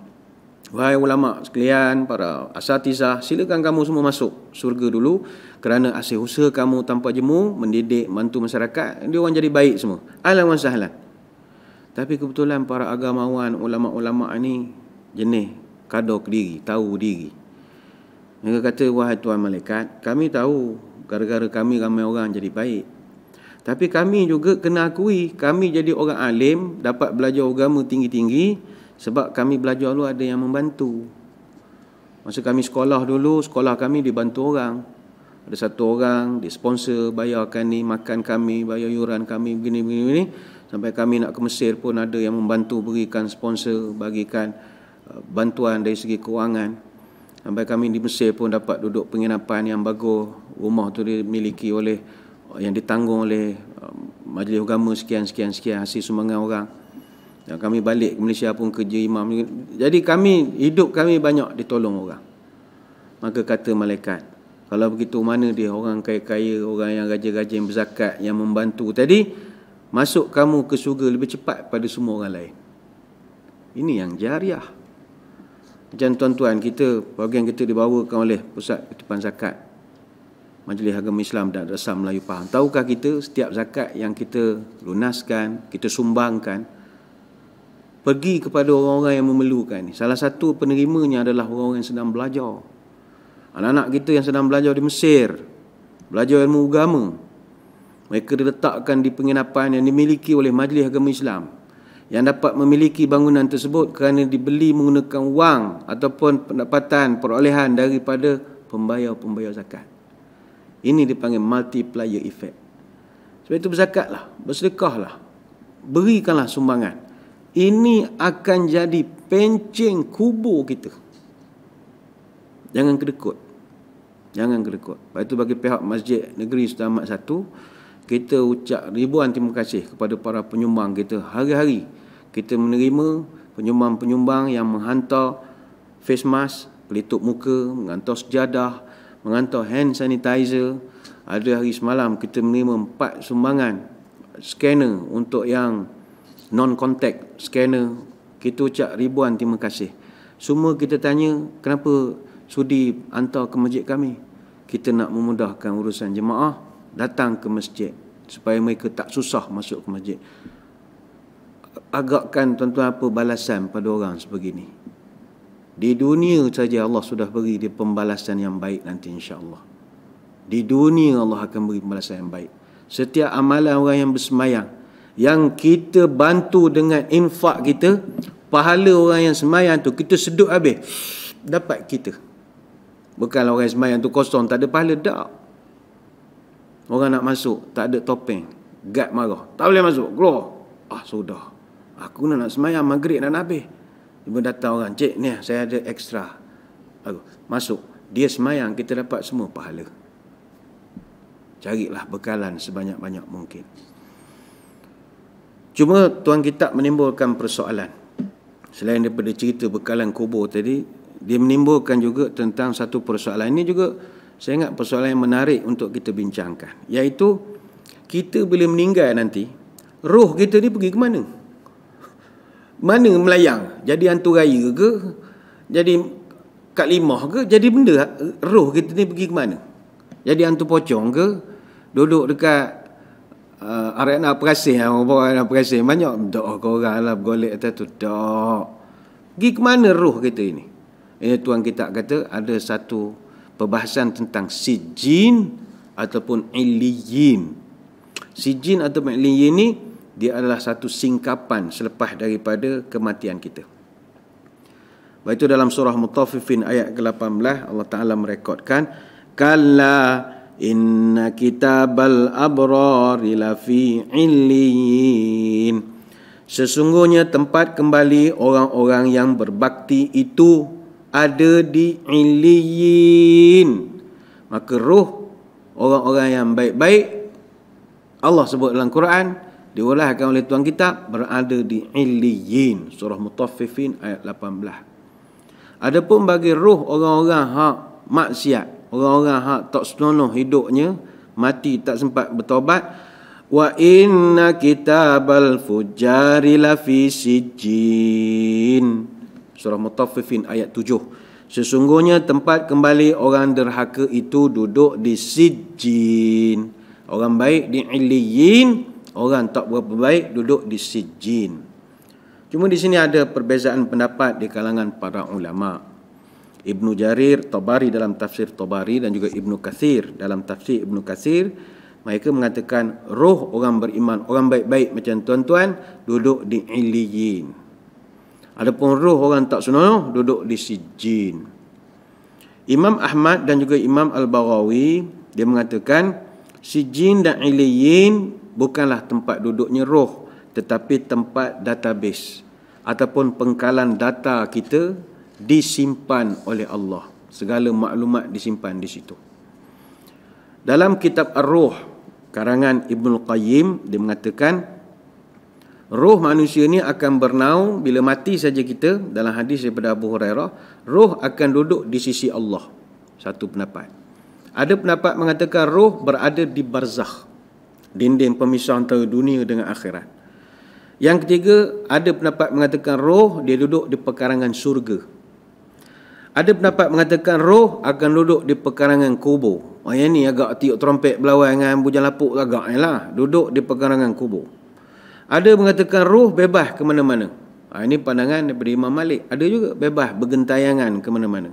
Wahai ulama sekalian, para asatizah, silakan kamu semua masuk surga dulu kerana asih usaha kamu tanpa jemu mendidik mantu masyarakat, dia orang jadi baik semua. Alhamdulillah. Tapi kebetulan para agamawan, ulama-ulama ni jenis kadok diri, tahu diri. Mereka kata, wahai tuan malaikat, kami tahu gara-gara kami ramai orang jadi baik. Tapi kami juga kena akui, kami jadi orang alim, dapat belajar agama tinggi-tinggi sebab kami belajar dulu ada yang membantu. Masa kami sekolah dulu, sekolah kami dibantu orang. Ada satu orang, disponsor sponsor, bayarkan ni, makan kami, bayar yuran kami, begini-begini sampai kami nak ke Mesir pun ada yang membantu berikan sponsor bagikan uh, bantuan dari segi kewangan sampai kami di Mesir pun dapat duduk penginapan yang bagus rumah tu dimiliki oleh uh, yang ditanggung oleh um, majlis agama sekian sekian sekian hasil sumbangan orang dan kami balik ke Malaysia pun kerja imam jadi kami hidup kami banyak ditolong orang maka kata malaikat kalau begitu mana dia orang kaya-kaya orang yang rajin-rajin berzakat yang membantu tadi masuk kamu ke syurga lebih cepat pada semua orang lain. Ini yang jariah. Macam tuan-tuan kita, bagian kita dibawakan oleh pusat ketepan zakat. Majlis Agama Islam dan Rasam Melayu Pahang. Tahukah kita setiap zakat yang kita lunaskan, kita sumbangkan, pergi kepada orang-orang yang memerlukan. Salah satu penerimanya adalah orang-orang yang sedang belajar. Anak-anak kita yang sedang belajar di Mesir, belajar ilmu agama, mereka diletakkan di penginapan yang dimiliki oleh Majlis Agama Islam yang dapat memiliki bangunan tersebut kerana dibeli menggunakan wang ataupun pendapatan perolehan daripada pembayar-pembayar zakat. Ini dipanggil multiplier effect. Sebab itu berzakatlah, bersedekahlah, berikanlah sumbangan. Ini akan jadi penceng kubur kita. Jangan kedekut. Jangan kedekut. Sebab itu bagi pihak masjid negeri Sultan Mat kita ucap ribuan terima kasih kepada para penyumbang kita hari-hari kita menerima penyumbang-penyumbang yang menghantar face mask pelitup muka menghantar sejadah menghantar hand sanitizer ada hari semalam kita menerima empat sumbangan scanner untuk yang non contact scanner kita ucap ribuan terima kasih semua kita tanya kenapa sudi hantar ke masjid kami kita nak memudahkan urusan jemaah datang ke masjid supaya mereka tak susah masuk ke masjid agakkan tuan-tuan apa balasan pada orang sebegini di dunia saja Allah sudah beri dia pembalasan yang baik nanti insya-Allah di dunia Allah akan beri pembalasan yang baik setiap amalan orang yang bersemayang yang kita bantu dengan infak kita pahala orang yang semayang tu kita sedut habis dapat kita bukan orang yang semayang tu kosong tak ada pahala dak Orang nak masuk, tak ada topeng. Guard marah. Tak boleh masuk. Keluar. Ah, sudah. Aku nak nak semayang maghrib dan habis. Tiba datang orang. Cik, ni saya ada ekstra. Aku, masuk. Dia semayang, kita dapat semua pahala. Carilah bekalan sebanyak-banyak mungkin. Cuma Tuan Kitab menimbulkan persoalan. Selain daripada cerita bekalan kubur tadi, dia menimbulkan juga tentang satu persoalan. Ini juga saya ingat persoalan yang menarik untuk kita bincangkan iaitu kita bila meninggal nanti ruh kita ni pergi ke mana mana melayang jadi hantu raya ke jadi kat limah ke jadi benda roh kita ni pergi ke mana jadi hantu pocong ke duduk dekat uh, arena perasih arena ah, perasih banyak tak kau orang lah bergolek atas tu tak pergi ke mana roh kita ini ini eh, tuan kita kata ada satu Pembahasan tentang sijin ataupun iliyin. Sijin ataupun iliyin ni dia adalah satu singkapan selepas daripada kematian kita. Baik itu dalam surah Mutaffifin ayat ke-18 Allah Taala merekodkan kala inna kitabal abrar lafi illiyin. Sesungguhnya tempat kembali orang-orang yang berbakti itu ada di iliyin maka roh orang-orang yang baik-baik Allah sebut dalam Quran diwalahkan oleh tuan kita berada di iliyin surah mutaffifin ayat 18 adapun bagi roh orang-orang hak maksiat orang-orang hak tak senonoh hidupnya mati tak sempat bertobat wa inna kitabal fujari lafi sijin Surah Mutaffifin ayat 7. Sesungguhnya tempat kembali orang derhaka itu duduk di Sijjin. Orang baik di Iliyin, orang tak berapa baik duduk di Sijjin. Cuma di sini ada perbezaan pendapat di kalangan para ulama. Ibnu Jarir Tabari dalam tafsir Tabari dan juga Ibnu Kathir dalam tafsir Ibnu Kathir mereka mengatakan roh orang beriman, orang baik-baik macam tuan-tuan duduk di Iliyin. Adapun roh orang tak senonoh duduk di si jin. Imam Ahmad dan juga Imam Al-Barawi dia mengatakan si jin dan iliyin bukanlah tempat duduknya roh tetapi tempat database ataupun pengkalan data kita disimpan oleh Allah. Segala maklumat disimpan di situ. Dalam kitab Ar-Ruh karangan Ibnu Qayyim dia mengatakan Roh manusia ni akan bernaung bila mati saja kita dalam hadis daripada Abu Hurairah, roh akan duduk di sisi Allah. Satu pendapat. Ada pendapat mengatakan roh berada di barzakh. Dinding pemisah antara dunia dengan akhirat. Yang ketiga, ada pendapat mengatakan roh dia duduk di pekarangan surga. Ada pendapat mengatakan roh akan duduk di pekarangan kubur. Oh, yang ni agak tiup trompet berlawan dengan bujang lapuk agaknya lah. Duduk di pekarangan kubur. Ada mengatakan ruh bebas ke mana-mana. Ha, ini pandangan daripada Imam Malik. Ada juga bebas bergentayangan ke mana-mana.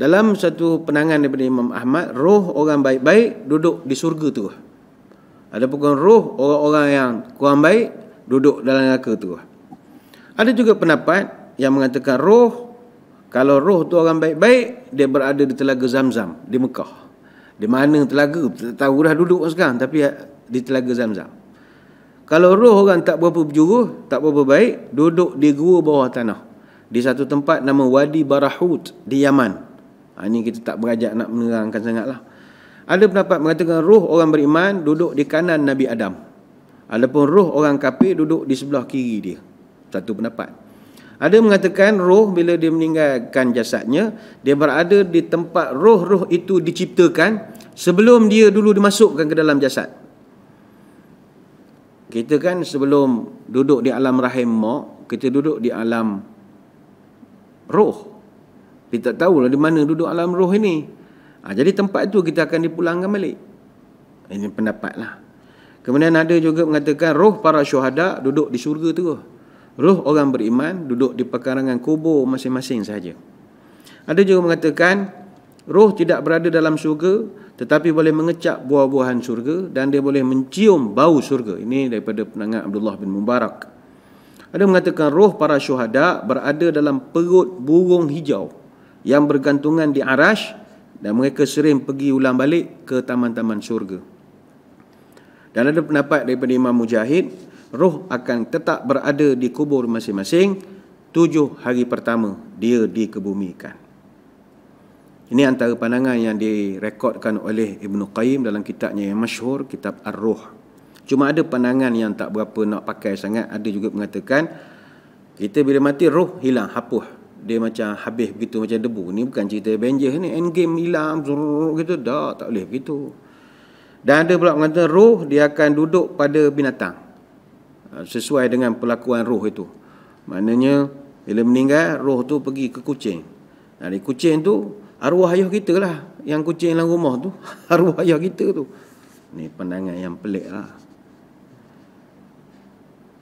Dalam satu penangan daripada Imam Ahmad, roh orang baik-baik duduk di surga tu. Ada pun roh orang-orang yang kurang baik duduk dalam neraka tu. Ada juga pendapat yang mengatakan roh, kalau roh tu orang baik-baik, dia berada di telaga zam-zam, di Mekah. Di mana telaga, tak tahu dah duduk sekarang, tapi eh, di telaga zam-zam. Kalau roh orang tak berapa berjuruh, tak berapa baik, duduk di gua bawah tanah. Di satu tempat nama Wadi Barahut di Yaman. Ha, ini kita tak berajak nak menerangkan sangatlah. Ada pendapat mengatakan roh orang beriman duduk di kanan Nabi Adam. Adapun roh orang kafir duduk di sebelah kiri dia. Satu pendapat. Ada mengatakan roh bila dia meninggalkan jasadnya, dia berada di tempat roh-roh itu diciptakan sebelum dia dulu dimasukkan ke dalam jasad kita kan sebelum duduk di alam rahim mak kita duduk di alam roh kita tak tahulah di mana duduk alam roh ini ha, jadi tempat itu kita akan dipulangkan balik ini pendapat lah kemudian ada juga mengatakan roh para syuhada duduk di syurga tu roh orang beriman duduk di pekarangan kubur masing-masing saja. ada juga mengatakan roh tidak berada dalam syurga tetapi boleh mengecap buah-buahan syurga dan dia boleh mencium bau syurga. Ini daripada penangan Abdullah bin Mubarak. Ada mengatakan roh para syuhada berada dalam perut burung hijau yang bergantungan di arash dan mereka sering pergi ulang balik ke taman-taman syurga. Dan ada pendapat daripada Imam Mujahid, roh akan tetap berada di kubur masing-masing tujuh hari pertama dia dikebumikan. Ini antara pandangan yang direkodkan oleh Ibn Qayyim dalam kitabnya yang masyhur kitab Ar-Ruh. Cuma ada pandangan yang tak berapa nak pakai sangat, ada juga mengatakan kita bila mati roh hilang, hapuh. Dia macam habis begitu macam debu. Ini bukan cerita Avengers ni, endgame hilang, hilang gitu dah, tak boleh begitu. Dan ada pula mengatakan roh dia akan duduk pada binatang. Ha, sesuai dengan pelakuan roh itu. Maknanya bila meninggal roh tu pergi ke kucing. Dari kucing tu arwah ayah kita lah yang kucing dalam rumah tu arwah ayah kita tu ni pandangan yang pelik lah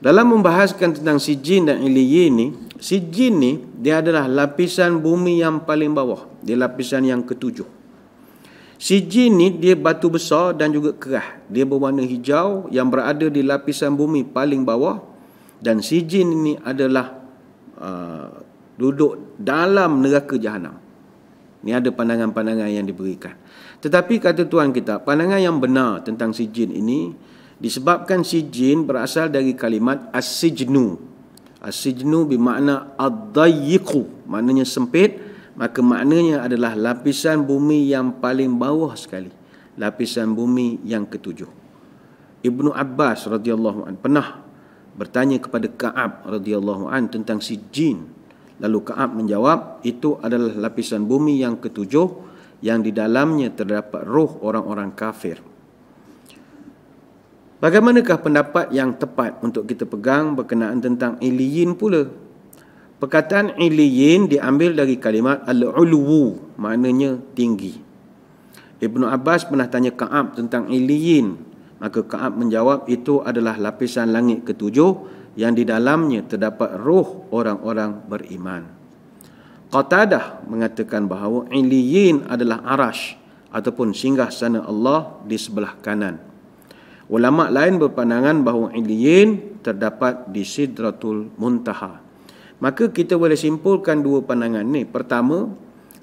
dalam membahaskan tentang si jin dan iliyin ni si jin ni dia adalah lapisan bumi yang paling bawah dia lapisan yang ketujuh si jin ni dia batu besar dan juga kerah dia berwarna hijau yang berada di lapisan bumi paling bawah dan si jin ni adalah uh, duduk dalam neraka jahanam ini ada pandangan-pandangan yang diberikan. Tetapi kata Tuan kita, pandangan yang benar tentang si jin ini disebabkan si jin berasal dari kalimat as-sijnu. As-sijnu bermakna ad-dayiqu, maknanya sempit. Maka maknanya adalah lapisan bumi yang paling bawah sekali. Lapisan bumi yang ketujuh. Ibnu Abbas radhiyallahu an pernah bertanya kepada Ka'ab radhiyallahu an tentang si jin. Lalu Kaab menjawab, itu adalah lapisan bumi yang ketujuh yang di dalamnya terdapat roh orang-orang kafir. Bagaimanakah pendapat yang tepat untuk kita pegang berkenaan tentang Iliyin pula? Perkataan Iliyin diambil dari kalimat Al-Ulwu, maknanya tinggi. Ibn Abbas pernah tanya Kaab tentang Iliyin. Maka Kaab menjawab, itu adalah lapisan langit ketujuh yang di dalamnya terdapat ruh orang-orang beriman. Qatadah mengatakan bahawa Iliyin adalah arash ataupun singgah sana Allah di sebelah kanan. Ulama' lain berpandangan bahawa Iliyin terdapat di Sidratul Muntaha. Maka kita boleh simpulkan dua pandangan ini. Pertama,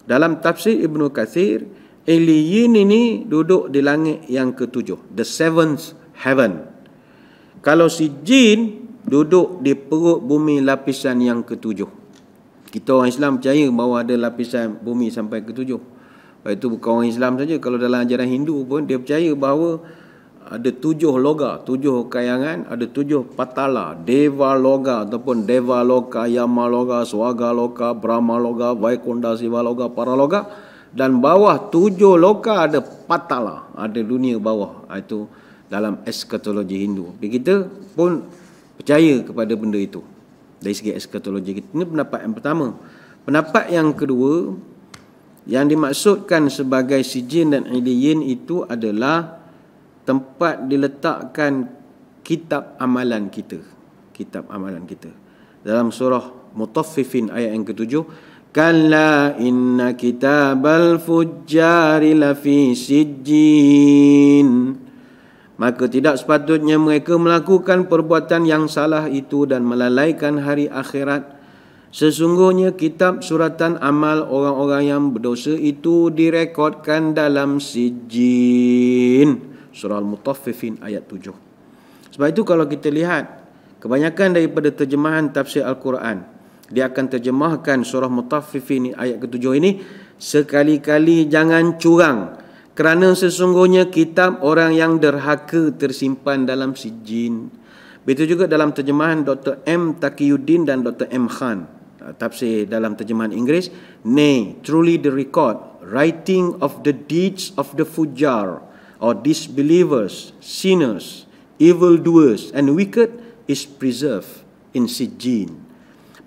dalam tafsir Ibn Kathir, Iliyin ini duduk di langit yang ketujuh. The seventh heaven. Kalau si jin duduk di perut bumi lapisan yang ketujuh. Kita orang Islam percaya bahawa ada lapisan bumi sampai ketujuh. Lepas itu bukan orang Islam saja. Kalau dalam ajaran Hindu pun dia percaya bahawa ada tujuh loga, tujuh kayangan, ada tujuh patala, deva loga ataupun deva loka, yama loga, swaga loka, brahma loga, vaikunda siva loga, para loga. Dan bawah tujuh loka ada patala, ada dunia bawah. Itu dalam eskatologi Hindu. Tapi kita pun percaya kepada benda itu dari segi eskatologi kita. Ini pendapat yang pertama. Pendapat yang kedua yang dimaksudkan sebagai sijin dan iliyin itu adalah tempat diletakkan kitab amalan kita. Kitab amalan kita. Dalam surah Mutaffifin ayat yang ketujuh. Kalla inna kitab al-fujjari lafi sijin maka tidak sepatutnya mereka melakukan perbuatan yang salah itu dan melalaikan hari akhirat. Sesungguhnya kitab suratan amal orang-orang yang berdosa itu direkodkan dalam sijin. Surah Al-Mutaffifin ayat 7. Sebab itu kalau kita lihat, kebanyakan daripada terjemahan tafsir Al-Quran, dia akan terjemahkan surah Mutaffifin ayat ke-7 ini, sekali-kali jangan curang. Jangan curang. Kerana sesungguhnya kitab orang yang derhaka tersimpan dalam si jin. Begitu juga dalam terjemahan Dr. M. Takiuddin dan Dr. M. Khan. Ah, tafsir dalam terjemahan Inggeris. Nay, truly the record, writing of the deeds of the fujar, or disbelievers, sinners, evil doers and wicked is preserved in Sijin.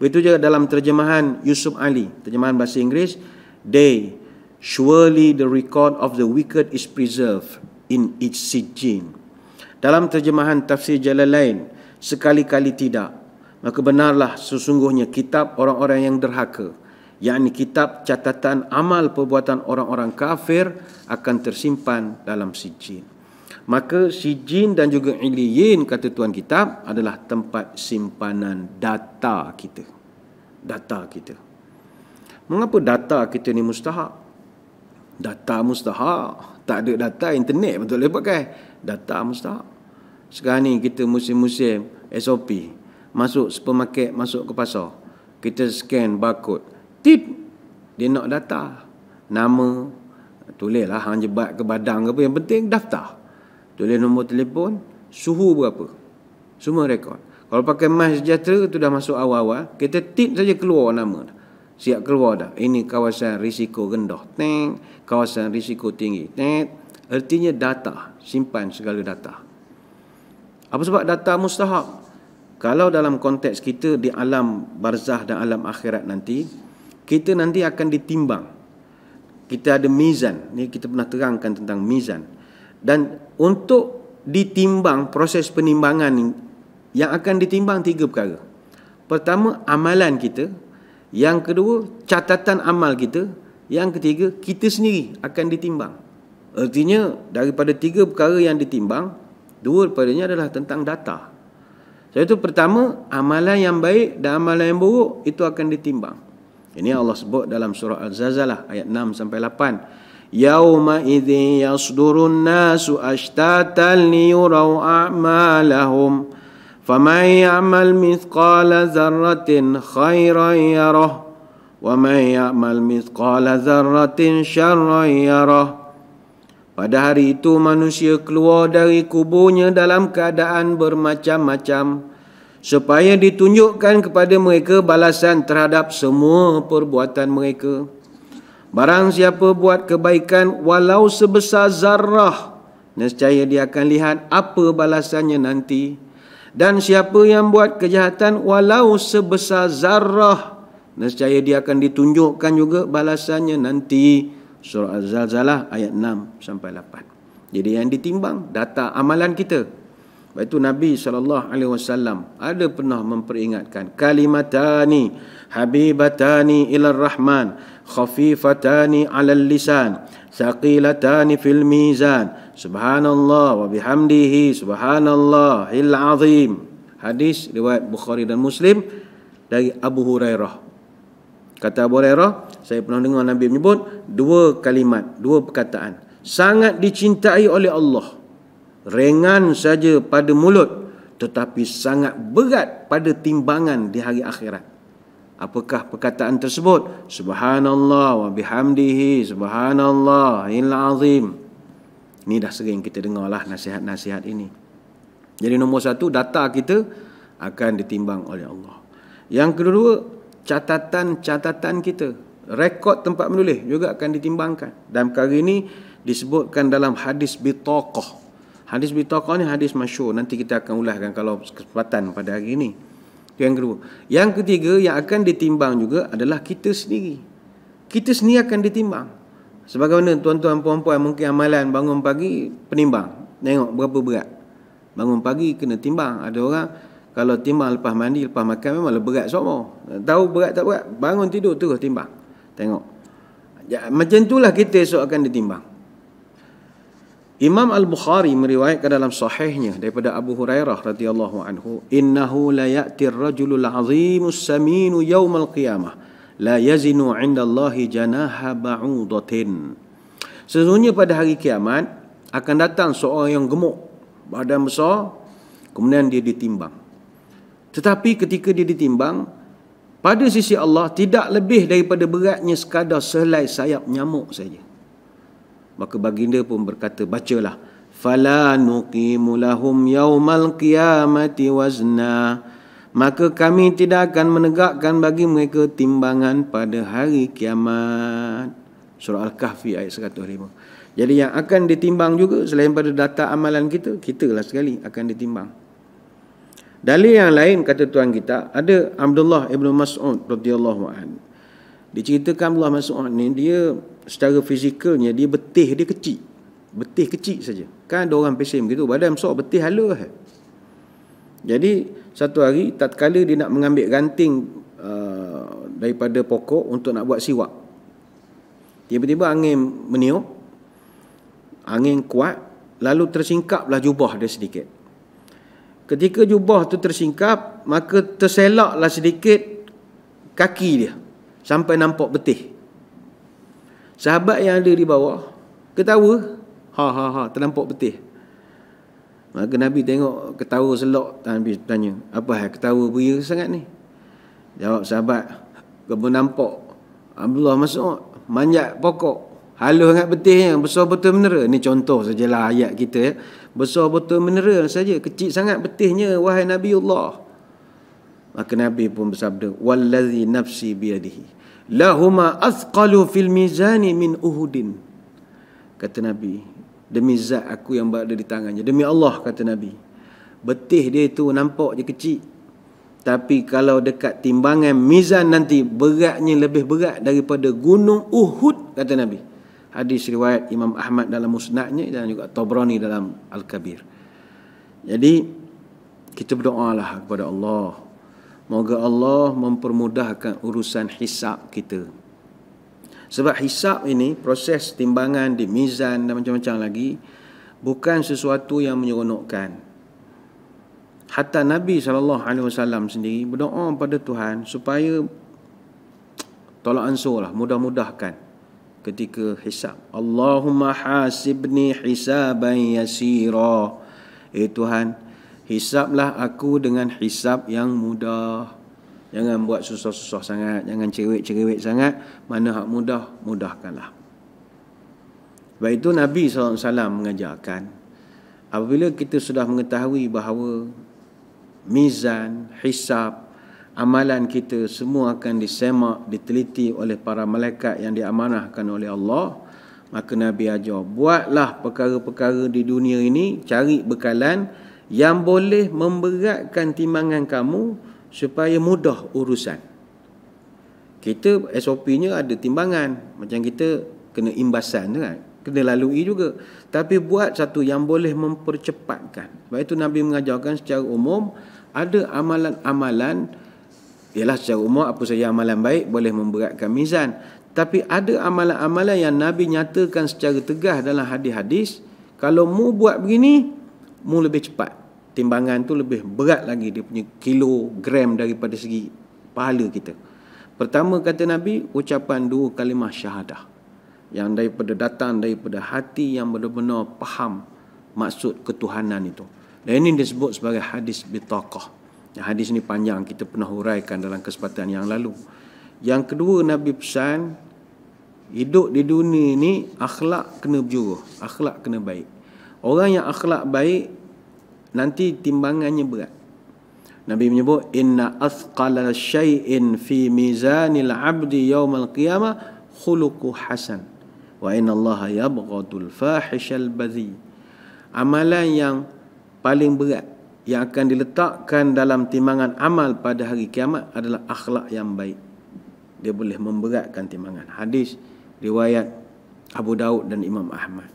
Begitu juga dalam terjemahan Yusuf Ali, terjemahan bahasa Inggeris, they Surely the record of the wicked is preserved in its sijin. Dalam terjemahan tafsir jalan lain, sekali-kali tidak. Maka benarlah sesungguhnya kitab orang-orang yang derhaka, yakni kitab catatan amal perbuatan orang-orang kafir akan tersimpan dalam sijin. Maka sijin dan juga iliyin kata tuan kitab adalah tempat simpanan data kita. Data kita. Mengapa data kita ni mustahak? data mustahak tak ada data internet betul boleh pakai data mustahak sekarang ni kita musim-musim SOP masuk supermarket masuk ke pasar kita scan barcode tip dia nak data nama tulislah hang jebat ke badang ke apa yang penting daftar tulis nombor telefon suhu berapa semua rekod kalau pakai mas sejahtera tu dah masuk awal-awal kita tip saja keluar nama dah siap keluar dah. Ini kawasan risiko rendah. Teng, kawasan risiko tinggi. Teng, artinya data, simpan segala data. Apa sebab data mustahab? Kalau dalam konteks kita di alam barzah dan alam akhirat nanti, kita nanti akan ditimbang. Kita ada mizan. Ni kita pernah terangkan tentang mizan. Dan untuk ditimbang proses penimbangan ini, yang akan ditimbang tiga perkara. Pertama, amalan kita yang kedua, catatan amal kita. Yang ketiga, kita sendiri akan ditimbang. Artinya, daripada tiga perkara yang ditimbang, dua daripadanya adalah tentang data. Jadi itu pertama, amalan yang baik dan amalan yang buruk itu akan ditimbang. Ini Allah sebut dalam surah Al-Zazalah ayat 6 sampai 8. Yauma idzin yasdurun nasu ashtatan liyuraw a'malahum. فمن يعمل مثقال ذرة خيرا يره ومن يعمل مثقال ذرة شرا يره Pada hari itu manusia keluar dari kuburnya dalam keadaan bermacam-macam supaya ditunjukkan kepada mereka balasan terhadap semua perbuatan mereka. Barang siapa buat kebaikan walau sebesar zarah, nescaya dia akan lihat apa balasannya nanti. Dan siapa yang buat kejahatan walau sebesar zarah. Nescaya dia akan ditunjukkan juga balasannya nanti. Surah Az zalzalah ayat 6 sampai 8. Jadi yang ditimbang data amalan kita. Sebab itu Nabi SAW ada pernah memperingatkan kalimatani habibatani ilal rahman khafifatani alal lisan saqilatani fil mizan Subhanallah wa bihamdihi il azim. Hadis riwayat Bukhari dan Muslim dari Abu Hurairah. Kata Abu Hurairah, saya pernah dengar Nabi menyebut dua kalimat, dua perkataan. Sangat dicintai oleh Allah. Ringan saja pada mulut tetapi sangat berat pada timbangan di hari akhirat. Apakah perkataan tersebut? Subhanallah wa bihamdihi subhanallahil azim. Ini dah sering kita dengar lah nasihat-nasihat ini. Jadi nombor satu, data kita akan ditimbang oleh Allah. Yang kedua, catatan-catatan kita. Rekod tempat menulis juga akan ditimbangkan. Dan perkara ini disebutkan dalam hadis bitokoh. Hadis bitokoh ni hadis masyur. Nanti kita akan ulaskan kalau kesempatan pada hari ini. yang kedua. Yang ketiga yang akan ditimbang juga adalah kita sendiri. Kita sendiri akan ditimbang. Sebagaimana tuan-tuan puan-puan mungkin amalan bangun pagi penimbang, tengok berapa berat. Bangun pagi kena timbang. Ada orang kalau timbang lepas mandi, lepas makan memang berat semua. Tahu berat tak berat? Bangun tidur terus timbang. Tengok. Ya, macam itulah kita esok akan ditimbang. Imam Al-Bukhari meriwayatkan dalam sahihnya daripada Abu Hurairah radhiyallahu anhu, "Innahu la ya'ti ar-rajulul 'azimus saminu yawmal qiyamah." la yazinu inda Allahi janaha ba'udatin. Sesungguhnya pada hari kiamat, akan datang seorang yang gemuk, badan besar, kemudian dia ditimbang. Tetapi ketika dia ditimbang, pada sisi Allah tidak lebih daripada beratnya sekadar selai sayap nyamuk saja. Maka baginda pun berkata, bacalah. Fala nuqimu lahum yaumal qiyamati wazna maka kami tidak akan menegakkan bagi mereka timbangan pada hari kiamat. Surah Al-Kahfi ayat 105. Jadi yang akan ditimbang juga selain pada data amalan kita, kita lah sekali akan ditimbang. Dalil yang lain kata tuan kita ada Abdullah Ibn Mas'ud radhiyallahu anhu. Diceritakan Abdullah Mas'ud ni dia secara fizikalnya dia betih dia kecil. Betih kecil saja. Kan ada orang pesen begitu, badan besar betih halus. Lah. Jadi satu hari tatkala dia nak mengambil ganting uh, daripada pokok untuk nak buat siwak tiba-tiba angin meniup angin kuat lalu tersingkaplah jubah dia sedikit ketika jubah tu tersingkap maka terselaklah sedikit kaki dia sampai nampak betih sahabat yang ada di bawah ketawa ha ha ha ternampak betih Maka Nabi tengok ketawa selok Nabi tanya Apa hal ketawa beria sangat ni Jawab sahabat Kamu nampak Abdullah masuk Manjat pokok Halus sangat betihnya Besar betul menera Ni contoh sajalah ayat kita ya Besar betul menera saja Kecil sangat betihnya Wahai Nabi Allah Maka Nabi pun bersabda Wallazi nafsi biadihi Lahuma azqalu fil mizani min uhudin Kata Nabi Demi zat aku yang berada di tangannya Demi Allah kata Nabi Betih dia itu nampak je kecil Tapi kalau dekat timbangan mizan nanti Beratnya lebih berat daripada gunung Uhud Kata Nabi Hadis riwayat Imam Ahmad dalam musnadnya Dan juga Tabrani dalam Al-Kabir Jadi kita berdoa lah kepada Allah Moga Allah mempermudahkan urusan hisab kita. Sebab hisap ini proses timbangan di mizan dan macam-macam lagi bukan sesuatu yang menyeronokkan. Hatta Nabi sallallahu alaihi wasallam sendiri berdoa kepada Tuhan supaya tolak ansurlah mudah-mudahkan ketika hisap. Allahumma hasibni hisaban yasira. Eh Tuhan, hisaplah aku dengan hisap yang mudah. Jangan buat susah-susah sangat, jangan cerewet-cerewet sangat. Mana hak mudah, mudahkanlah. Sebab itu Nabi SAW mengajarkan, apabila kita sudah mengetahui bahawa mizan, hisap, amalan kita semua akan disemak, diteliti oleh para malaikat yang diamanahkan oleh Allah, maka Nabi ajar, buatlah perkara-perkara di dunia ini, cari bekalan yang boleh memberatkan timangan kamu, supaya mudah urusan. Kita SOP-nya ada timbangan, macam kita kena imbasan tu kan, kena lalui juga. Tapi buat satu yang boleh mempercepatkan. Sebab itu Nabi mengajarkan secara umum ada amalan-amalan ialah secara umum apa saja amalan baik boleh memberatkan mizan. Tapi ada amalan-amalan yang Nabi nyatakan secara tegas dalam hadis-hadis, kalau mu buat begini, mu lebih cepat timbangan tu lebih berat lagi dia punya kilogram daripada segi pahala kita. Pertama kata Nabi ucapan dua kalimah syahadah yang daripada datang daripada hati yang benar-benar faham maksud ketuhanan itu. Dan ini disebut sebagai hadis bitaqah. Yang hadis ini panjang kita pernah huraikan dalam kesempatan yang lalu. Yang kedua Nabi pesan hidup di dunia ini akhlak kena berjuruh, akhlak kena baik. Orang yang akhlak baik nanti timbangannya berat. Nabi menyebut inna athqala shay'in fi mizanil 'abdi al qiyamah khuluqu hasan wa inallaha yabghadul fahishal badhi. Amalan yang paling berat yang akan diletakkan dalam timbangan amal pada hari kiamat adalah akhlak yang baik. Dia boleh memberatkan timbangan. Hadis riwayat Abu Daud dan Imam Ahmad.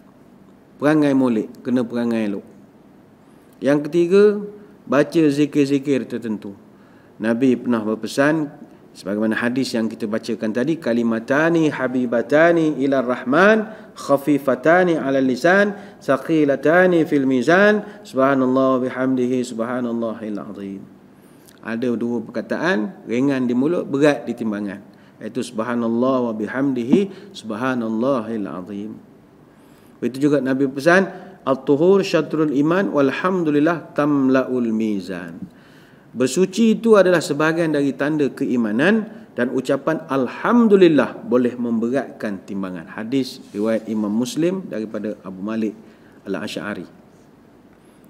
Perangai molek kena perangai elok. Yang ketiga, baca zikir-zikir tertentu. Nabi pernah berpesan sebagaimana hadis yang kita bacakan tadi kalimatani habibatani ila rahman khafifatani ala lisan saqilatani fil mizan subhanallah bihamdihi subhanallahil azim ada dua perkataan ringan di mulut berat di timbangan iaitu subhanallah wa bihamdihi subhanallahil azim itu juga nabi pesan al tuhur syatrul iman walhamdulillah tamlaul mizan. Bersuci itu adalah sebahagian dari tanda keimanan dan ucapan alhamdulillah boleh memberatkan timbangan. Hadis riwayat Imam Muslim daripada Abu Malik Al-Asy'ari.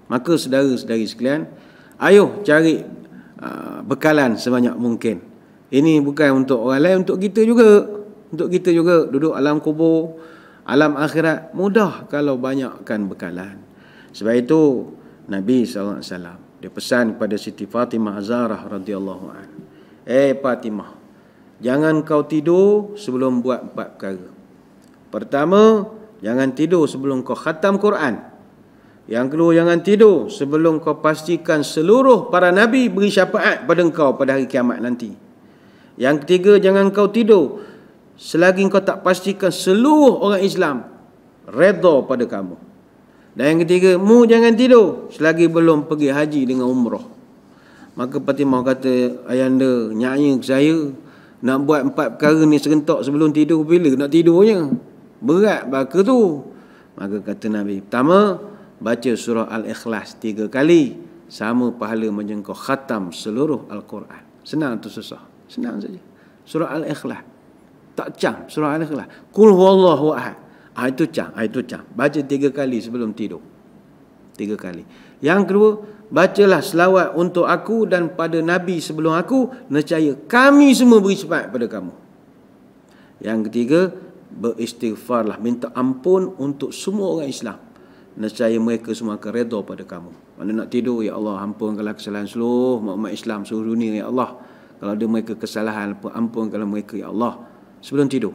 Maka saudara-saudari sekalian, ayuh cari uh, bekalan sebanyak mungkin. Ini bukan untuk orang lain, untuk kita juga. Untuk kita juga duduk alam kubur alam akhirat mudah kalau banyakkan bekalan. Sebab itu Nabi SAW dia pesan kepada Siti Fatimah Azharah radhiyallahu an. Eh Fatimah, jangan kau tidur sebelum buat empat perkara. Pertama, jangan tidur sebelum kau khatam Quran. Yang kedua, jangan tidur sebelum kau pastikan seluruh para nabi beri syafaat pada engkau pada hari kiamat nanti. Yang ketiga, jangan kau tidur selagi kau tak pastikan seluruh orang Islam redha pada kamu. Dan yang ketiga, mu jangan tidur selagi belum pergi haji dengan umrah. Maka Fatimah kata, ayanda, nyanyi saya nak buat empat perkara ni serentak sebelum tidur bila nak tidurnya. Berat baka tu. Maka kata Nabi, pertama baca surah Al-Ikhlas tiga kali sama pahala macam kau khatam seluruh Al-Quran. Senang atau susah? Senang saja. Surah Al-Ikhlas tak cang surah al-ikhlas kul huwallahu ahad ah itu cang. ah itu cam baca tiga kali sebelum tidur tiga kali yang kedua bacalah selawat untuk aku dan pada nabi sebelum aku nescaya kami semua beri sifat pada kamu yang ketiga beristighfarlah minta ampun untuk semua orang Islam nescaya mereka semua akan redha pada kamu mana nak tidur ya Allah ampunkanlah kesalahan seluruh umat Islam seluruh dunia ya Allah kalau ada mereka kesalahan ampunkanlah mereka ya Allah sebelum tidur.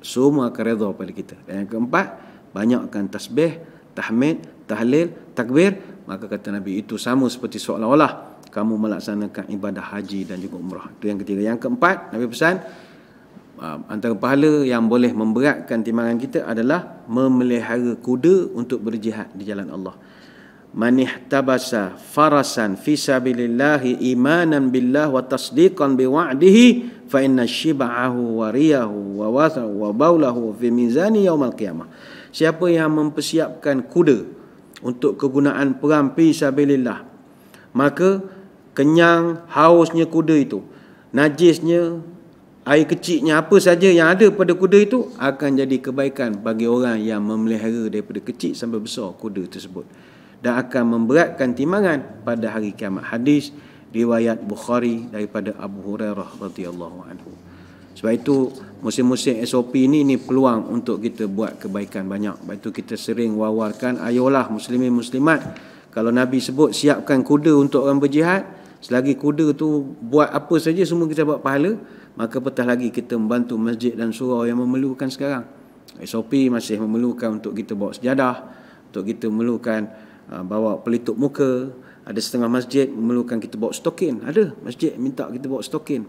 Semua akan redha pada kita. Dan yang keempat, banyakkan tasbih, tahmid, tahlil, takbir. Maka kata Nabi, itu sama seperti seolah-olah kamu melaksanakan ibadah haji dan juga umrah. Itu yang ketiga. Yang keempat, Nabi pesan, um, antara pahala yang boleh memberatkan timbangan kita adalah memelihara kuda untuk berjihad di jalan Allah. Manih tabasa farasan fisabilillahi imanan billah wa tasdiqan biwa'dihi fa inna shiba'ahu wa riyahu wa wasahu wa baulahu fi mizani yaumil qiyamah siapa yang mempersiapkan kuda untuk kegunaan perang fi sabilillah maka kenyang hausnya kuda itu najisnya air kecilnya apa saja yang ada pada kuda itu akan jadi kebaikan bagi orang yang memelihara daripada kecil sampai besar kuda tersebut dan akan memberatkan timangan pada hari kiamat hadis riwayat Bukhari daripada Abu Hurairah radhiyallahu anhu. Sebab itu musim-musim SOP ini ini peluang untuk kita buat kebaikan banyak. Sebab itu kita sering wawarkan ayolah muslimin muslimat kalau Nabi sebut siapkan kuda untuk orang berjihad, selagi kuda tu buat apa saja semua kita dapat pahala, maka petah lagi kita membantu masjid dan surau yang memerlukan sekarang. SOP masih memerlukan untuk kita bawa sejadah, untuk kita memerlukan uh, bawa pelitup muka, ada setengah masjid memerlukan kita bawa stokin ada masjid minta kita bawa stokin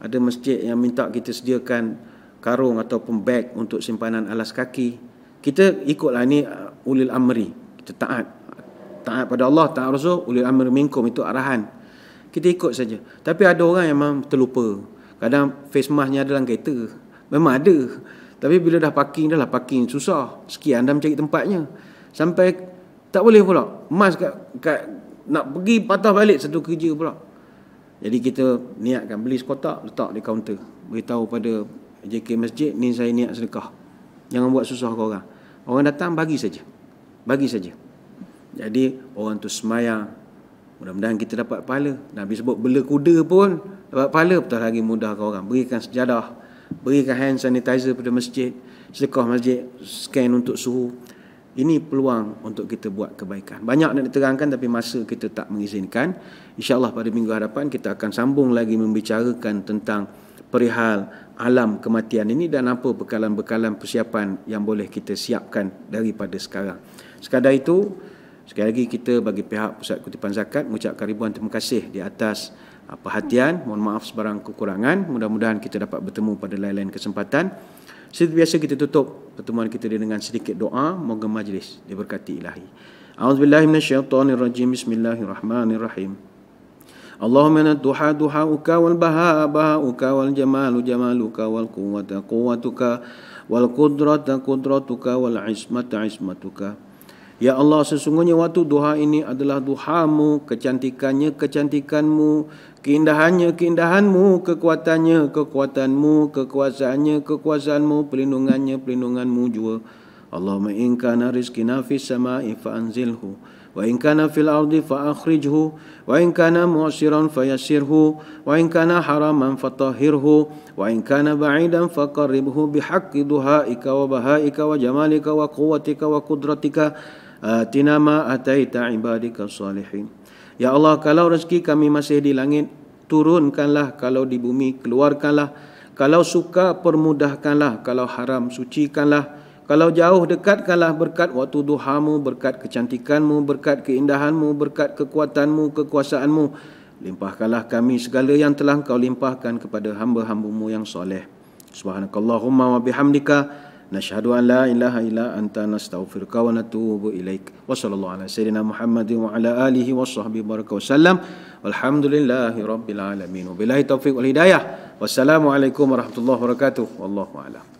ada masjid yang minta kita sediakan karung ataupun beg untuk simpanan alas kaki kita ikutlah ni uh, ulil amri kita taat taat pada Allah taat rasul ulil amri minkum itu arahan kita ikut saja tapi ada orang yang memang terlupa kadang face masknya ada dalam kereta memang ada tapi bila dah parking dah lah parking susah sekian dah mencari tempatnya sampai tak boleh pula mas. kat, kat nak pergi patah balik satu kerja pula. Jadi kita niatkan beli sekotak letak di kaunter. Beritahu pada JK Masjid ni saya niat sedekah. Jangan buat susah kau orang. Orang datang bagi saja. Bagi saja. Jadi orang tu semayang. Mudah-mudahan kita dapat pahala. Nabi sebut bela kuda pun dapat pahala betul lagi mudah kau orang. Berikan sejadah. Berikan hand sanitizer pada masjid. Sedekah masjid. Scan untuk suhu. Ini peluang untuk kita buat kebaikan. Banyak nak diterangkan tapi masa kita tak mengizinkan. InsyaAllah pada minggu hadapan kita akan sambung lagi membicarakan tentang perihal alam kematian ini dan apa bekalan-bekalan persiapan yang boleh kita siapkan daripada sekarang. Sekadar itu, sekali lagi kita bagi pihak Pusat Kutipan Zakat mengucapkan ribuan terima kasih di atas ah, perhatian. Mohon maaf sebarang kekurangan. Mudah-mudahan kita dapat bertemu pada lain-lain kesempatan. Seperti biasa kita tutup pertemuan kita dengan sedikit doa Moga majlis diberkati ilahi A'udzubillahi minasyaitonir Bismillahirrahmanirrahim Allahumma anta duha duhauka wal baha bahauka wal jamalu jamaluka wal quwwata quwwatuka wal qudrata qudratuka wal ismata ismatuka Ya Allah sesungguhnya waktu duha ini adalah duhamu kecantikannya kecantikanmu Keindahannya keindahanmu, kekuatannya kekuatanmu, kekuasaannya kekuasaanmu, pelindungannya pelindunganmu juga. Allahumma in kana rizqina fis sama'i fa anzilhu wa inka na fil ardi fa akhrijhu wa inka na muasiran fa yassirhu wa inka na haraman fa tahhirhu wa inka na ba'idan fa qarribhu bihaqqi duha'ika wa baha'ika wa jamalika wa quwwatika wa qudratika atina ma ataita 'ibadika salihin Ya Allah, kalau rezeki kami masih di langit, turunkanlah kalau di bumi, keluarkanlah. Kalau suka, permudahkanlah. Kalau haram, sucikanlah. Kalau jauh, dekatkanlah berkat waktu duhamu, berkat kecantikanmu, berkat keindahanmu, berkat kekuatanmu, kekuasaanmu. Limpahkanlah kami segala yang telah kau limpahkan kepada hamba hambamu yang soleh. Subhanakallahumma wa bihamdika. Nashhadu an la ilaha illa anta nastaghfiruka wa natubu ilaik. Wa sallallahu ala sayyidina Muhammadin wa ala alihi wa sahbihi baraka wa sallam. Walhamdulillahi rabbil alamin. Wa bilahi taufiq wal hidayah. Wassalamualaikum warahmatullahi wabarakatuh. Wallahu a'lam.